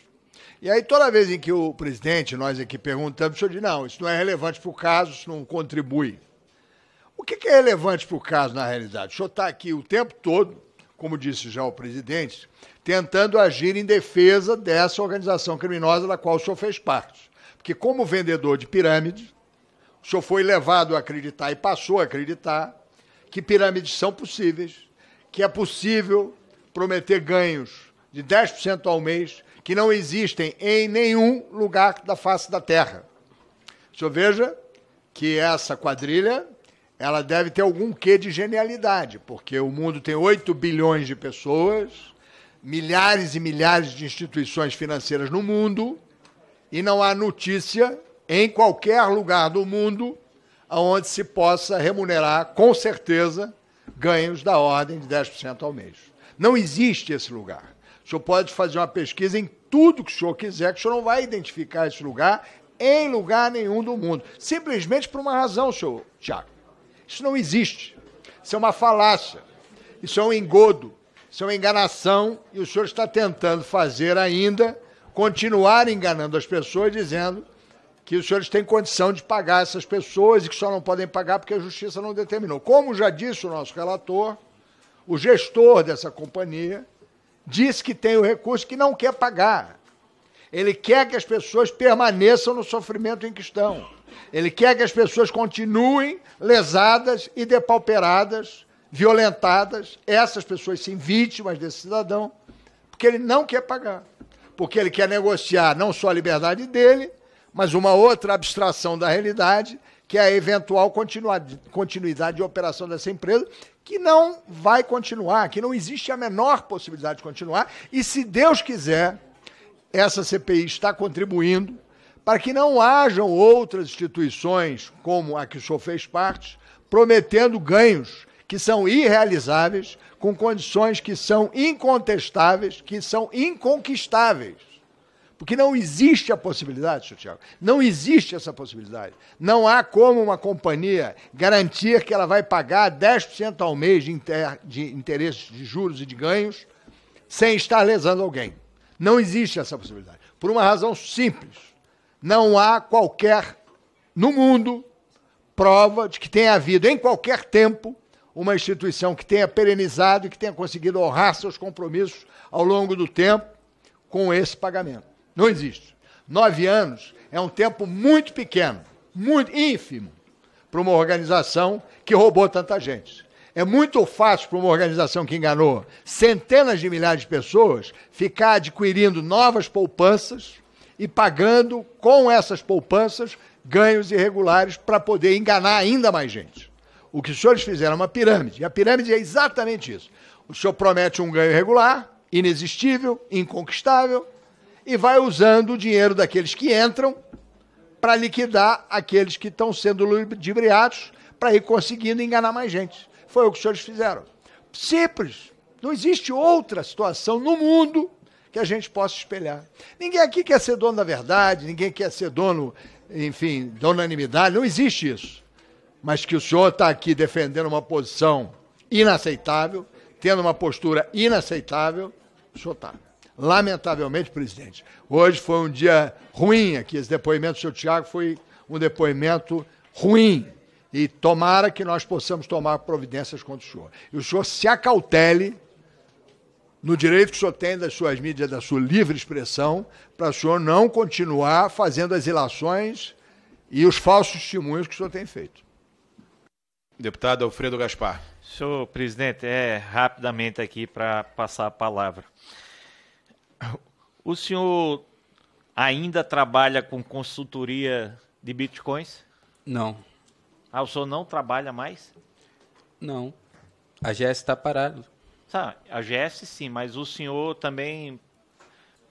E aí, toda vez em que o presidente, nós aqui perguntamos, o senhor diz, não, isso não é relevante para o caso, isso não contribui. O que é relevante para o caso, na realidade? O senhor está aqui o tempo todo, como disse já o presidente, tentando agir em defesa dessa organização criminosa da qual o senhor fez parte. Porque, como vendedor de pirâmide, o senhor foi levado a acreditar e passou a acreditar que pirâmides são possíveis, que é possível prometer ganhos de 10% ao mês que não existem em nenhum lugar da face da Terra. O senhor veja que essa quadrilha ela deve ter algum quê de genialidade, porque o mundo tem 8 bilhões de pessoas, milhares e milhares de instituições financeiras no mundo, e não há notícia em qualquer lugar do mundo onde se possa remunerar, com certeza, ganhos da ordem de 10% ao mês. Não existe esse lugar. O senhor pode fazer uma pesquisa em tudo que o senhor quiser, que o senhor não vai identificar esse lugar em lugar nenhum do mundo. Simplesmente por uma razão, senhor Tiago. Isso não existe. Isso é uma falácia. Isso é um engodo. Isso é uma enganação. E o senhor está tentando fazer ainda, continuar enganando as pessoas, dizendo que os senhores têm condição de pagar essas pessoas e que só não podem pagar porque a justiça não determinou. Como já disse o nosso relator, o gestor dessa companhia diz que tem o recurso que não quer pagar. Ele quer que as pessoas permaneçam no sofrimento em que estão. Ele quer que as pessoas continuem lesadas e depauperadas, violentadas, essas pessoas sim vítimas desse cidadão, porque ele não quer pagar. Porque ele quer negociar não só a liberdade dele, mas uma outra abstração da realidade, que é a eventual continuidade de operação dessa empresa, que não vai continuar, que não existe a menor possibilidade de continuar. E se Deus quiser, essa CPI está contribuindo para que não hajam outras instituições como a que o senhor fez parte, prometendo ganhos que são irrealizáveis, com condições que são incontestáveis, que são inconquistáveis. Porque não existe a possibilidade, senhor Tiago, não existe essa possibilidade. Não há como uma companhia garantir que ela vai pagar 10% ao mês de, inter, de de juros e de ganhos sem estar lesando alguém. Não existe essa possibilidade. Por uma razão simples. Não há qualquer, no mundo, prova de que tenha havido, em qualquer tempo, uma instituição que tenha perenizado e que tenha conseguido honrar seus compromissos ao longo do tempo com esse pagamento. Não existe. Nove anos é um tempo muito pequeno, muito ínfimo, para uma organização que roubou tanta gente. É muito fácil para uma organização que enganou centenas de milhares de pessoas ficar adquirindo novas poupanças e pagando com essas poupanças ganhos irregulares para poder enganar ainda mais gente. O que os senhores fizeram é uma pirâmide. E a pirâmide é exatamente isso. O senhor promete um ganho irregular, inexistível, inconquistável, e vai usando o dinheiro daqueles que entram para liquidar aqueles que estão sendo ludibriados para ir conseguindo enganar mais gente. Foi o que os senhores fizeram. Simples. Não existe outra situação no mundo que a gente possa espelhar. Ninguém aqui quer ser dono da verdade, ninguém quer ser dono, enfim, da unanimidade, não existe isso. Mas que o senhor está aqui defendendo uma posição inaceitável, tendo uma postura inaceitável, o senhor está. Lamentavelmente, presidente, hoje foi um dia ruim aqui. Esse depoimento do senhor Tiago foi um depoimento ruim. E tomara que nós possamos tomar providências contra o senhor. E o senhor se acautele no direito que o senhor tem das suas mídias, da sua livre expressão, para o senhor não continuar fazendo as ilações e os falsos testemunhos que o senhor tem feito. Deputado Alfredo Gaspar. Senhor presidente, é rapidamente aqui para passar a palavra. O senhor ainda trabalha com consultoria de bitcoins? Não. Ah, o senhor não trabalha mais? Não. A GS está parada. Ah, tá, a GS sim, mas o senhor também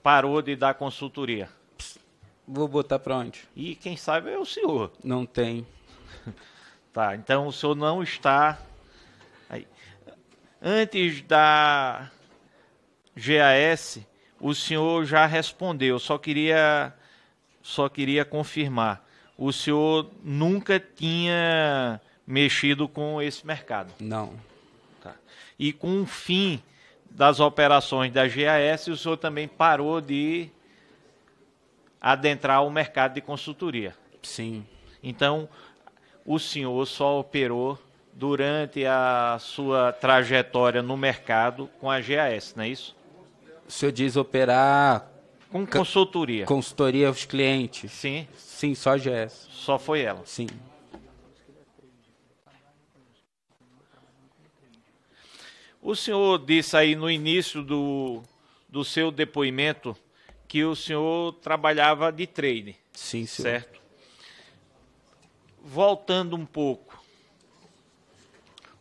parou de dar consultoria. vou botar para onde? E quem sabe é o senhor. Não tem. Tá, então o senhor não está. Aí. Antes da GAS, o senhor já respondeu, só queria, só queria confirmar. O senhor nunca tinha mexido com esse mercado? Não. Tá. E com o fim das operações da GAS, o senhor também parou de adentrar o mercado de consultoria? Sim. Então, o senhor só operou durante a sua trajetória no mercado com a GAS, não é isso? o senhor diz operar. Com consultoria. Consultoria aos clientes. Sim. Sim, só a GS. Só foi ela. Sim. O senhor disse aí no início do, do seu depoimento que o senhor trabalhava de trade. Sim, senhor. Certo. Voltando um pouco,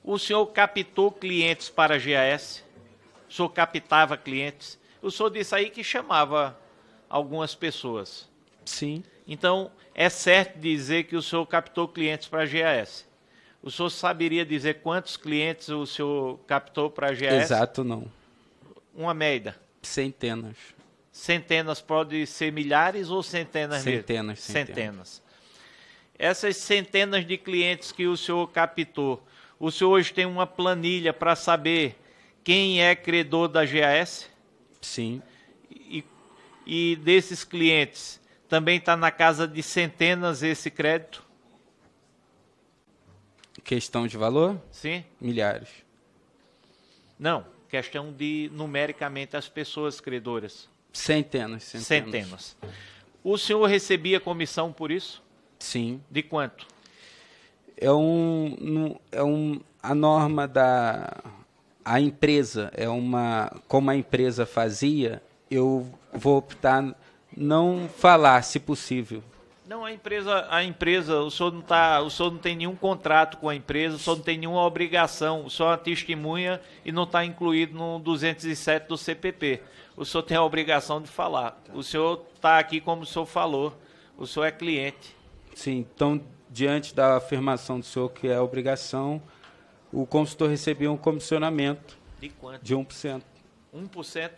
o senhor captou clientes para a GAS? O senhor captava clientes? O senhor disse aí que chamava algumas pessoas. Sim. Então, é certo dizer que o senhor captou clientes para a GAS. O senhor saberia dizer quantos clientes o senhor captou para a GAS? Exato, não. Uma média. Centenas. Centenas pode ser milhares ou centenas Centenas. Centenas. centenas. Essas centenas de clientes que o senhor captou, o senhor hoje tem uma planilha para saber quem é credor da GAS? Sim. E, e desses clientes, também está na casa de centenas esse crédito? Questão de valor? Sim. Milhares. Não, questão de numericamente as pessoas credoras. Centenas, centenas. Centenas. O senhor recebia comissão por isso? Sim. De quanto? É um, é um a norma da a empresa é uma como a empresa fazia, eu vou optar não falar, se possível. Não, a empresa, a empresa, o senhor não tá, o senhor não tem nenhum contrato com a empresa, o senhor não tem nenhuma obrigação, o senhor é uma testemunha e não está incluído no 207 do CPP. O senhor tem a obrigação de falar. Tá. O senhor está aqui como o senhor falou. O senhor é cliente. Sim, então diante da afirmação do senhor que é obrigação, o consultor recebia um comissionamento de quanto? De 1%. 1%?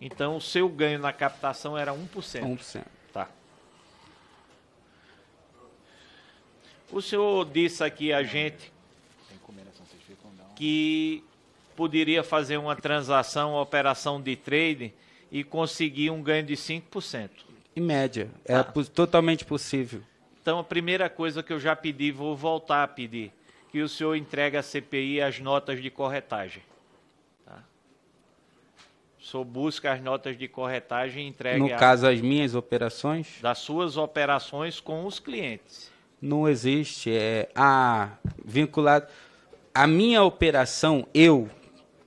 Então o seu ganho na captação era 1%. 1%. Tá. O senhor disse aqui a gente que poderia fazer uma transação, uma operação de trade e conseguir um ganho de 5%. Em média, é ah. totalmente possível. Então, a primeira coisa que eu já pedi, vou voltar a pedir, que o senhor entregue à CPI as notas de corretagem. Tá? O senhor busca as notas de corretagem e entregue. No a... caso, as minhas operações? Das suas operações com os clientes. Não existe. É, a ah, vinculado. A minha operação, eu,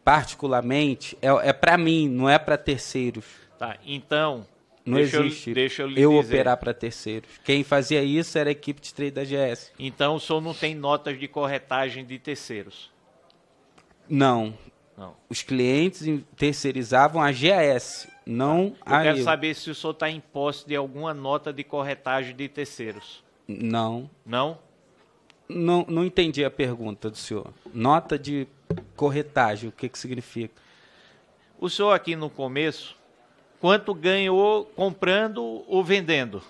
particularmente, é, é para mim, não é para terceiros. Tá, então, não deixa existe eu, deixa eu, eu operar para terceiros. Quem fazia isso era a equipe de trade da GS. Então o senhor não tem notas de corretagem de terceiros? Não. não. Os clientes terceirizavam a GS, não eu a Eu quero saber se o senhor está em posse de alguma nota de corretagem de terceiros. Não. Não? Não, não entendi a pergunta do senhor. Nota de corretagem, o que, que significa? O senhor aqui no começo quanto ganhou comprando ou vendendo.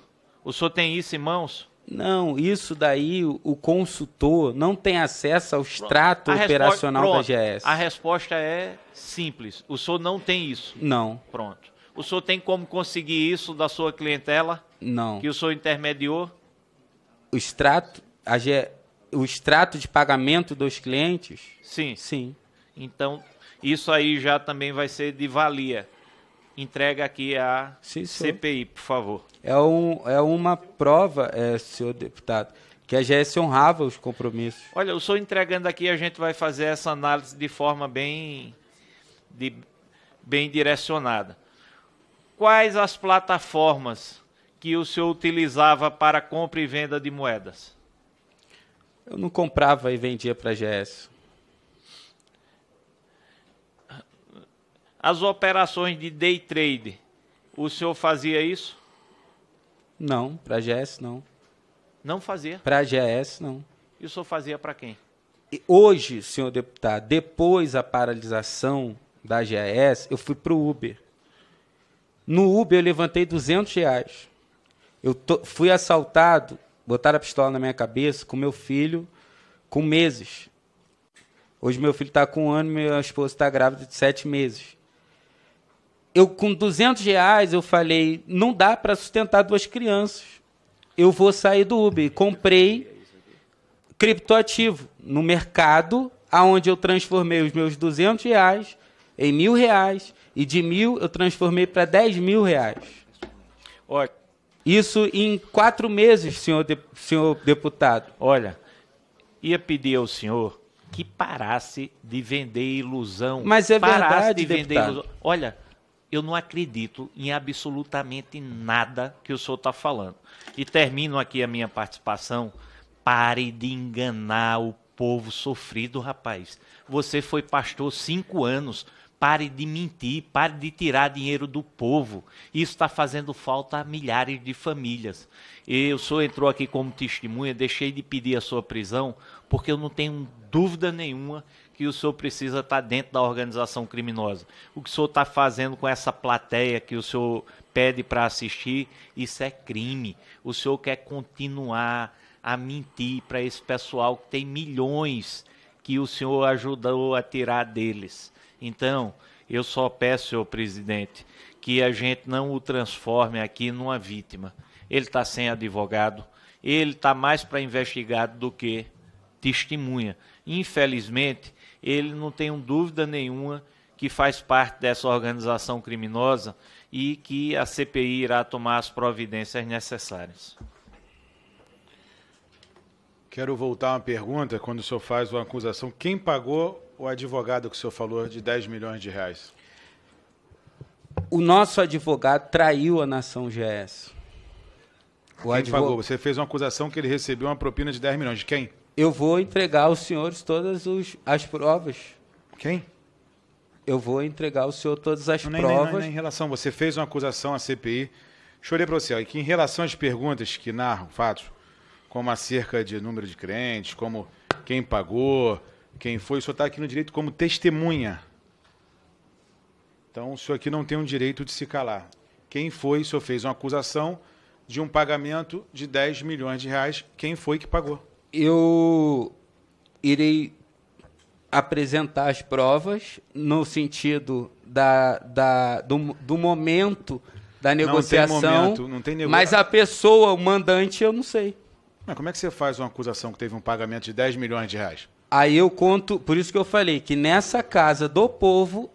O senhor tem isso em mãos? Não, isso daí o consultor não tem acesso ao extrato operacional pronto, da GES. A resposta é simples. O senhor não tem isso. Não. Pronto. O senhor tem como conseguir isso da sua clientela? Não. Que o senhor intermediou? O extrato, a G, o extrato de pagamento dos clientes? Sim. Sim. Então, isso aí já também vai ser de valia entrega aqui a sim, CPI, por favor. É, um, é uma prova, é, senhor deputado, que a GS honrava os compromissos. Olha, eu sou entregando aqui, a gente vai fazer essa análise de forma bem, de, bem direcionada. Quais as plataformas que o senhor utilizava para compra e venda de moedas? Eu não comprava e vendia para a GS. As operações de day trade, o senhor fazia isso? Não, para GS não. Não fazia? Para GS não. E o senhor fazia para quem? E hoje, senhor deputado, depois da paralisação da GAS, eu fui para o Uber. No Uber eu levantei 200 reais. Eu to, fui assaltado, botaram a pistola na minha cabeça com meu filho com meses. Hoje meu filho está com um ano, minha esposa está grávida de sete meses eu com 200 reais eu falei, não dá para sustentar duas crianças. Eu vou sair do Uber. Comprei criptoativo no mercado, aonde eu transformei os meus 200 reais em mil reais e de mil eu transformei para 10 mil reais. Olha, Isso em quatro meses, senhor, de, senhor deputado. Olha, ia pedir ao senhor que parasse de vender ilusão. Mas é parasse verdade, de vender deputado. ilusão. Olha, eu não acredito em absolutamente nada que o senhor está falando. E termino aqui a minha participação. Pare de enganar o povo sofrido, rapaz. Você foi pastor cinco anos. Pare de mentir, pare de tirar dinheiro do povo. Isso está fazendo falta a milhares de famílias. E o senhor entrou aqui como testemunha, deixei de pedir a sua prisão, porque eu não tenho dúvida nenhuma que o senhor precisa estar tá dentro da organização criminosa. O que o senhor está fazendo com essa plateia que o senhor pede para assistir, isso é crime. O senhor quer continuar a mentir para esse pessoal que tem milhões que o senhor ajudou a tirar deles. Então, eu só peço, senhor presidente, que a gente não o transforme aqui numa vítima. Ele está sem advogado, ele está mais para investigado do que testemunha. Infelizmente, ele não tem dúvida nenhuma que faz parte dessa organização criminosa e que a CPI irá tomar as providências necessárias. Quero voltar a uma pergunta, quando o senhor faz uma acusação, quem pagou o advogado que o senhor falou de 10 milhões de reais? O nosso advogado traiu a nação GS. O quem advog... pagou? Você fez uma acusação que ele recebeu uma propina de 10 milhões. De quem? eu vou entregar aos senhores todas os, as provas. Quem? Eu vou entregar ao senhor todas as nem, provas. Nem, nem, em relação, você fez uma acusação à CPI. Chorei para você, ó, que em relação às perguntas que narram fatos, como acerca de número de crentes, como quem pagou, quem foi, o senhor está aqui no direito como testemunha. Então, o senhor aqui não tem o um direito de se calar. Quem foi, o senhor fez uma acusação de um pagamento de 10 milhões de reais, quem foi que pagou? eu irei apresentar as provas no sentido da, da, do, do momento da negociação. Não tem momento, não tem nego... Mas a pessoa, o mandante, eu não sei. Mas como é que você faz uma acusação que teve um pagamento de 10 milhões de reais? Aí eu conto, por isso que eu falei que nessa casa do povo,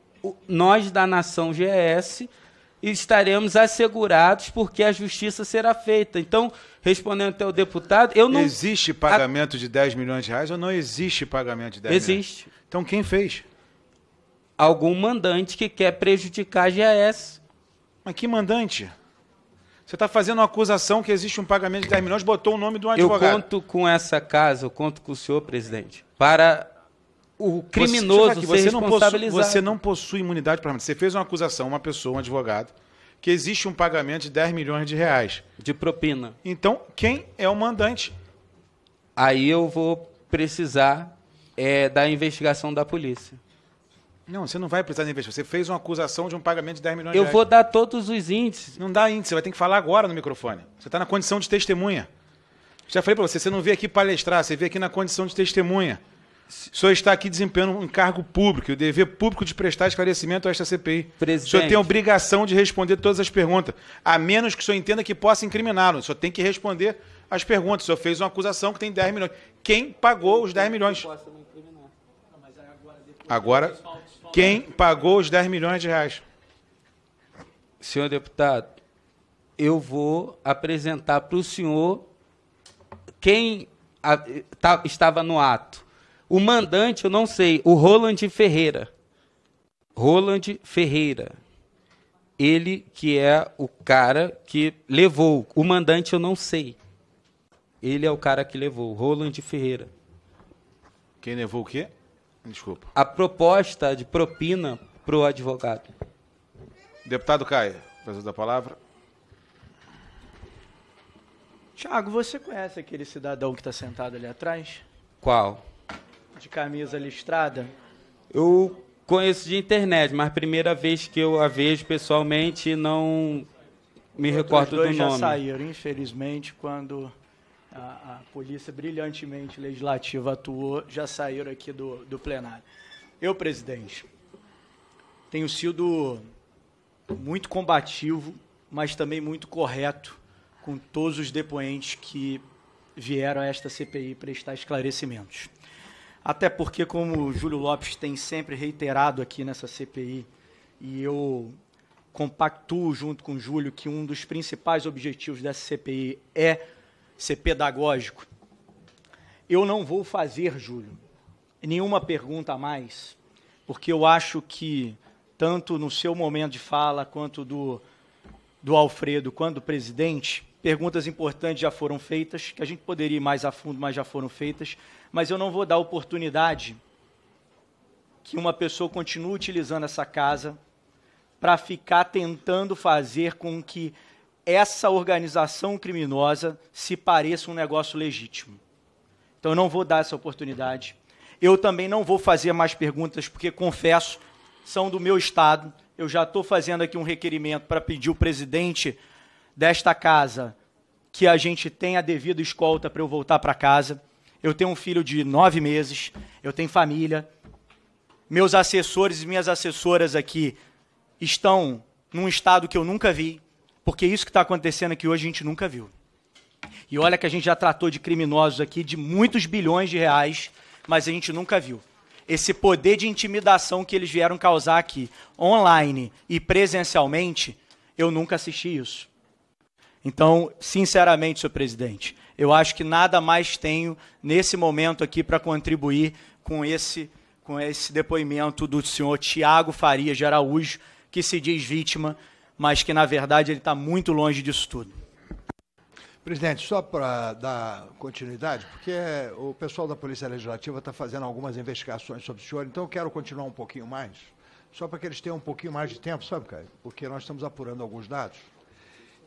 nós da nação GS estaremos assegurados porque a justiça será feita. Então, respondendo até o deputado, eu não. Existe pagamento a... de 10 milhões de reais ou não existe pagamento de 10 existe. milhões? Existe. Então quem fez? Algum mandante que quer prejudicar a GAS. Mas que mandante? Você está fazendo uma acusação que existe um pagamento de 10 milhões, botou o nome de um advogado. Eu conto com essa casa, eu conto com o senhor, presidente, para o criminoso você, aqui, você responsabilizado. Não possui, você não possui imunidade para Você fez uma acusação, uma pessoa, um advogado que existe um pagamento de 10 milhões de reais. De propina. Então, quem é o mandante? Aí eu vou precisar é, da investigação da polícia. Não, você não vai precisar de investigação. Você fez uma acusação de um pagamento de 10 milhões eu de reais. Eu vou dar todos os índices. Não dá índice, você vai ter que falar agora no microfone. Você está na condição de testemunha. Já falei para você, você não veio aqui palestrar, você veio aqui na condição de testemunha. O senhor está aqui desempenhando um cargo público, o dever público de prestar esclarecimento a esta CPI. Presidente. O senhor tem a obrigação de responder todas as perguntas, a menos que o senhor entenda que possa incriminá-lo. O senhor tem que responder as perguntas. O senhor fez uma acusação que tem 10 milhões. Quem pagou os 10 milhões? Agora, quem pagou os 10 milhões de reais? Senhor deputado, eu vou apresentar para o senhor quem tá, estava no ato. O mandante, eu não sei, o Roland Ferreira. Roland Ferreira. Ele que é o cara que levou. O mandante, eu não sei. Ele é o cara que levou, Roland Ferreira. Quem levou o quê? Desculpa. A proposta de propina para o advogado. Deputado Caio, presidente da palavra. Tiago, você conhece aquele cidadão que está sentado ali atrás? Qual? de camisa listrada? Eu conheço de internet, mas primeira vez que eu a vejo pessoalmente, não me Outros recordo do nome. já saíram, infelizmente, quando a, a, polícia brilhantemente legislativa atuou, já saíram aqui do, do plenário. Eu, presidente, tenho sido muito combativo, mas também muito correto com todos os depoentes que vieram a esta CPI prestar esclarecimentos. Até porque, como o Júlio Lopes tem sempre reiterado aqui nessa CPI, e eu compactuo junto com o Júlio que um dos principais objetivos dessa CPI é ser pedagógico. Eu não vou fazer, Júlio, nenhuma pergunta a mais, porque eu acho que, tanto no seu momento de fala, quanto do, do Alfredo, quanto do presidente, Perguntas importantes já foram feitas, que a gente poderia ir mais a fundo, mas já foram feitas. Mas eu não vou dar oportunidade que uma pessoa continue utilizando essa casa para ficar tentando fazer com que essa organização criminosa se pareça um negócio legítimo. Então eu não vou dar essa oportunidade. Eu também não vou fazer mais perguntas, porque confesso, são do meu estado. Eu já estou fazendo aqui um requerimento para pedir o presidente desta casa que a gente tem a devida escolta para eu voltar para casa. Eu tenho um filho de nove meses, eu tenho família. Meus assessores e minhas assessoras aqui estão num estado que eu nunca vi, porque isso que está acontecendo aqui hoje a gente nunca viu. E olha que a gente já tratou de criminosos aqui de muitos bilhões de reais, mas a gente nunca viu. Esse poder de intimidação que eles vieram causar aqui, online e presencialmente, eu nunca assisti isso. Então, sinceramente, senhor presidente, eu acho que nada mais tenho nesse momento aqui para contribuir com esse, com esse depoimento do senhor Tiago Faria de Araújo, que se diz vítima, mas que, na verdade, ele está muito longe disso tudo. Presidente, só para dar continuidade, porque o pessoal da Polícia Legislativa está fazendo algumas investigações sobre o senhor, então eu quero continuar um pouquinho mais, só para que eles tenham um pouquinho mais de tempo, sabe, cara? Porque nós estamos apurando alguns dados.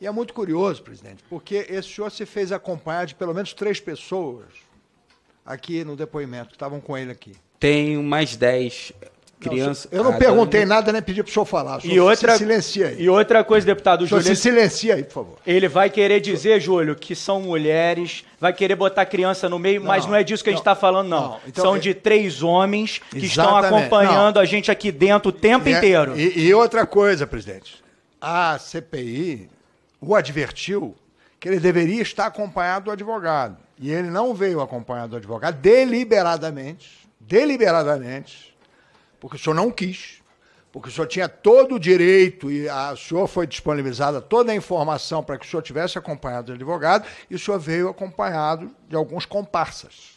E é muito curioso, presidente, porque esse senhor se fez acompanhar de pelo menos três pessoas aqui no depoimento, que estavam com ele aqui. Tenho mais dez crianças. Eu não ah, perguntei então- nada, nem pedi para o senhor falar. O senhor e outra, se silencia aí. E outra coisa, deputado, o Júlio. Se silencia aí, por favor. Ele vai querer dizer, Júlio, que são mulheres, vai querer botar criança no meio, não, mas não é disso que não, a gente está falando, não. Então, são é- de três homens que estão acompanhando a gente aqui dentro o tempo e, é- inteiro. E, e outra coisa, presidente. A CPI o advertiu que ele deveria estar acompanhado do advogado. E ele não veio acompanhado do advogado deliberadamente, deliberadamente, porque o senhor não quis, porque o senhor tinha todo o direito e a, o senhor foi disponibilizada toda a informação para que o senhor tivesse acompanhado do advogado e o senhor veio acompanhado de alguns comparsas.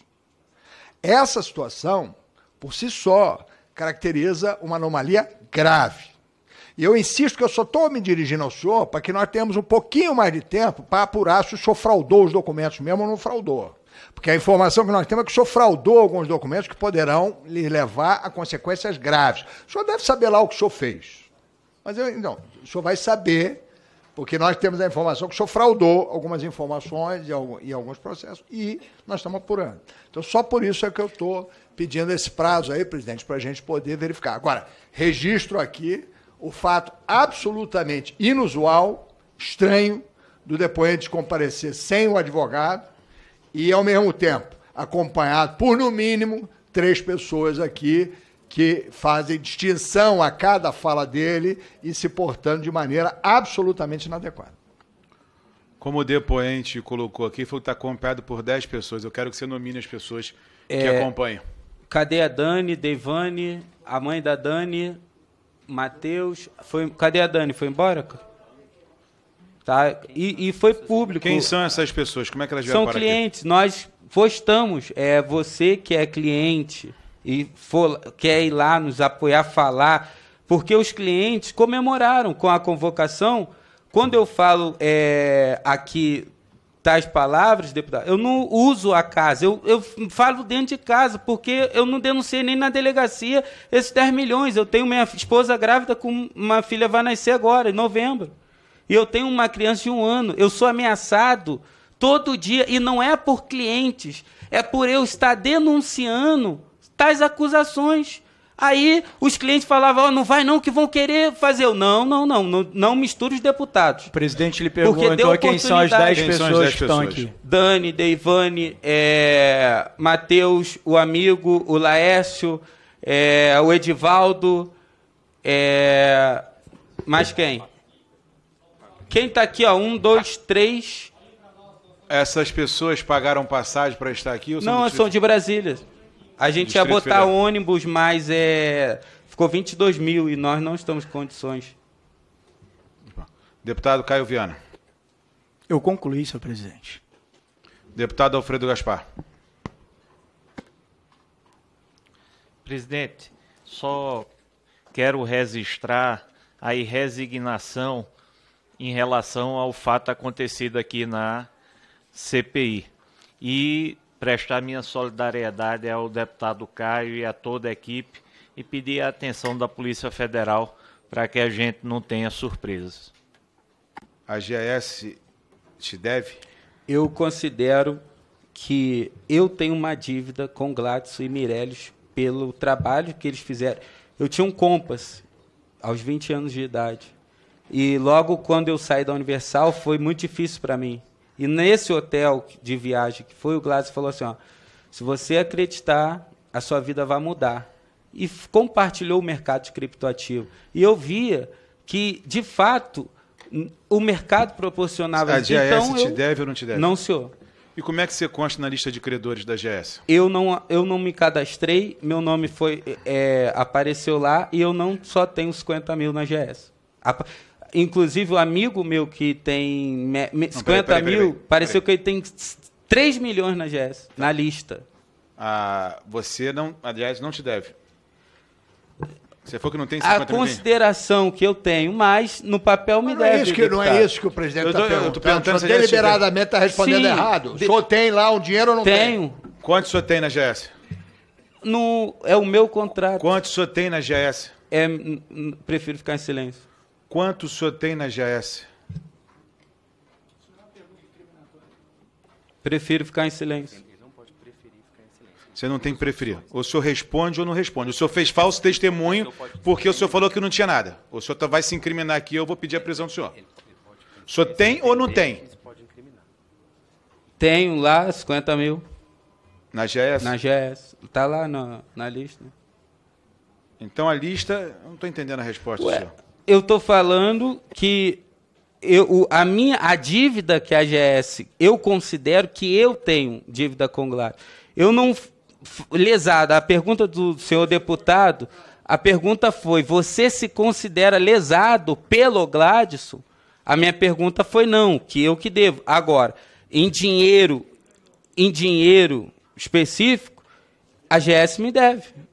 Essa situação, por si só, caracteriza uma anomalia grave. E eu insisto que eu só estou me dirigindo ao senhor para que nós temos um pouquinho mais de tempo para apurar se o senhor fraudou os documentos mesmo ou não fraudou. Porque a informação que nós temos é que o senhor fraudou alguns documentos que poderão lhe levar a consequências graves. O senhor deve saber lá o que o senhor fez. Mas eu, não, o senhor vai saber, porque nós temos a informação que o senhor fraudou algumas informações e alguns processos, e nós estamos apurando. Então, só por isso é que eu estou pedindo esse prazo aí, presidente, para a gente poder verificar. Agora, registro aqui o fato absolutamente inusual, estranho, do depoente comparecer sem o advogado e, ao mesmo tempo, acompanhado por, no mínimo, três pessoas aqui que fazem distinção a cada fala dele e se portando de maneira absolutamente inadequada. Como o depoente colocou aqui, foi que está acompanhado por 10 pessoas. Eu quero que você nomine as pessoas é, que acompanham. Cadê a Dani, Deivane, a mãe da Dani, Matheus. Foi, cadê a Dani? Foi embora? Tá? E, e foi público. Quem são essas pessoas? Como é que elas vieram São clientes. Aqui? Nós postamos. É você que é cliente e for, quer ir lá nos apoiar, falar. Porque os clientes comemoraram com a convocação. Quando eu falo é, aqui tais palavras, deputado, eu não uso a casa, eu, eu falo dentro de casa, porque eu não denunciei nem na delegacia esses 10 milhões. Eu tenho minha esposa grávida com uma filha vai nascer agora, em novembro. E eu tenho uma criança de um ano. Eu sou ameaçado todo dia, e não é por clientes, é por eu estar denunciando tais acusações. Aí os clientes falavam, oh, não vai não que vão querer fazer. Eu, não, não, não, não, não misture os deputados. O presidente lhe perguntou quem são as 10 pessoas, pessoas que estão aqui. Dani, Deivane, é, Matheus, o amigo, o Laércio, é, o Edivaldo, é, mais quem? Quem está aqui, ó, um, dois, três... Essas pessoas pagaram passagem para estar aqui? Ou são não, são tipo- de Brasília. A gente ia botar federal. ônibus, mas é, ficou 22 mil e nós não estamos em condições. Deputado Caio Viana. Eu concluí, senhor presidente. Deputado Alfredo Gaspar. Presidente, só quero registrar a resignação em relação ao fato acontecido aqui na CPI. E prestar minha solidariedade ao deputado Caio e a toda a equipe e pedir a atenção da Polícia Federal para que a gente não tenha surpresas. A GS te deve? Eu considero que eu tenho uma dívida com Gladson e Mirelles pelo trabalho que eles fizeram. Eu tinha um Compass aos 20 anos de idade. E logo quando eu saí da Universal foi muito difícil para mim. E nesse hotel de viagem que foi, o Gladys falou assim: ó, se você acreditar, a sua vida vai mudar. E compartilhou o mercado de criptoativo. E eu via que, de fato, o mercado proporcionava. A GS então, te eu... deve ou não te deve? Não, senhor. E como é que você consta na lista de credores da GS? Eu não, eu não me cadastrei, meu nome foi é, apareceu lá e eu não só tenho 50 mil na GS. Inclusive, o um amigo meu que tem me, me, não, 50 peraí, peraí, mil, peraí, pareceu que ele tem 3 milhões na GS, tá. na lista. Ah, você não, aliás, não te deve. Você falou que não tem 50 A consideração que eu tenho, mas no papel me não é deve. É isso que, não é isso que o presidente está perguntando. perguntando. É assim, deliberadamente está respondendo Sim, errado. O senhor tem lá um dinheiro ou não tenho. tem? Quanto o senhor tem na GS? No, é o meu contrato. Quanto o senhor tem na GS? É, prefiro ficar em silêncio. Quanto o senhor tem na GS? Prefiro ficar em silêncio. Você não tem que preferir. O senhor responde ou não responde. O senhor fez falso testemunho porque o senhor falou que não tinha nada. O senhor tá- vai se incriminar aqui, eu vou pedir a prisão do senhor. O senhor tem ou não tem? Tenho lá 50 mil. Na GS? Na GS. Está lá na, na lista. Então a lista. Não estou entendendo a resposta, Ué. senhor eu tô falando que eu, a minha a dívida que a GS eu considero que eu tenho dívida com o Glad. Eu não lesada. A pergunta do senhor deputado, a pergunta foi: você se considera lesado pelo Gladson? A minha pergunta foi não, que eu que devo. Agora, em dinheiro, em dinheiro específico, a GS me deve.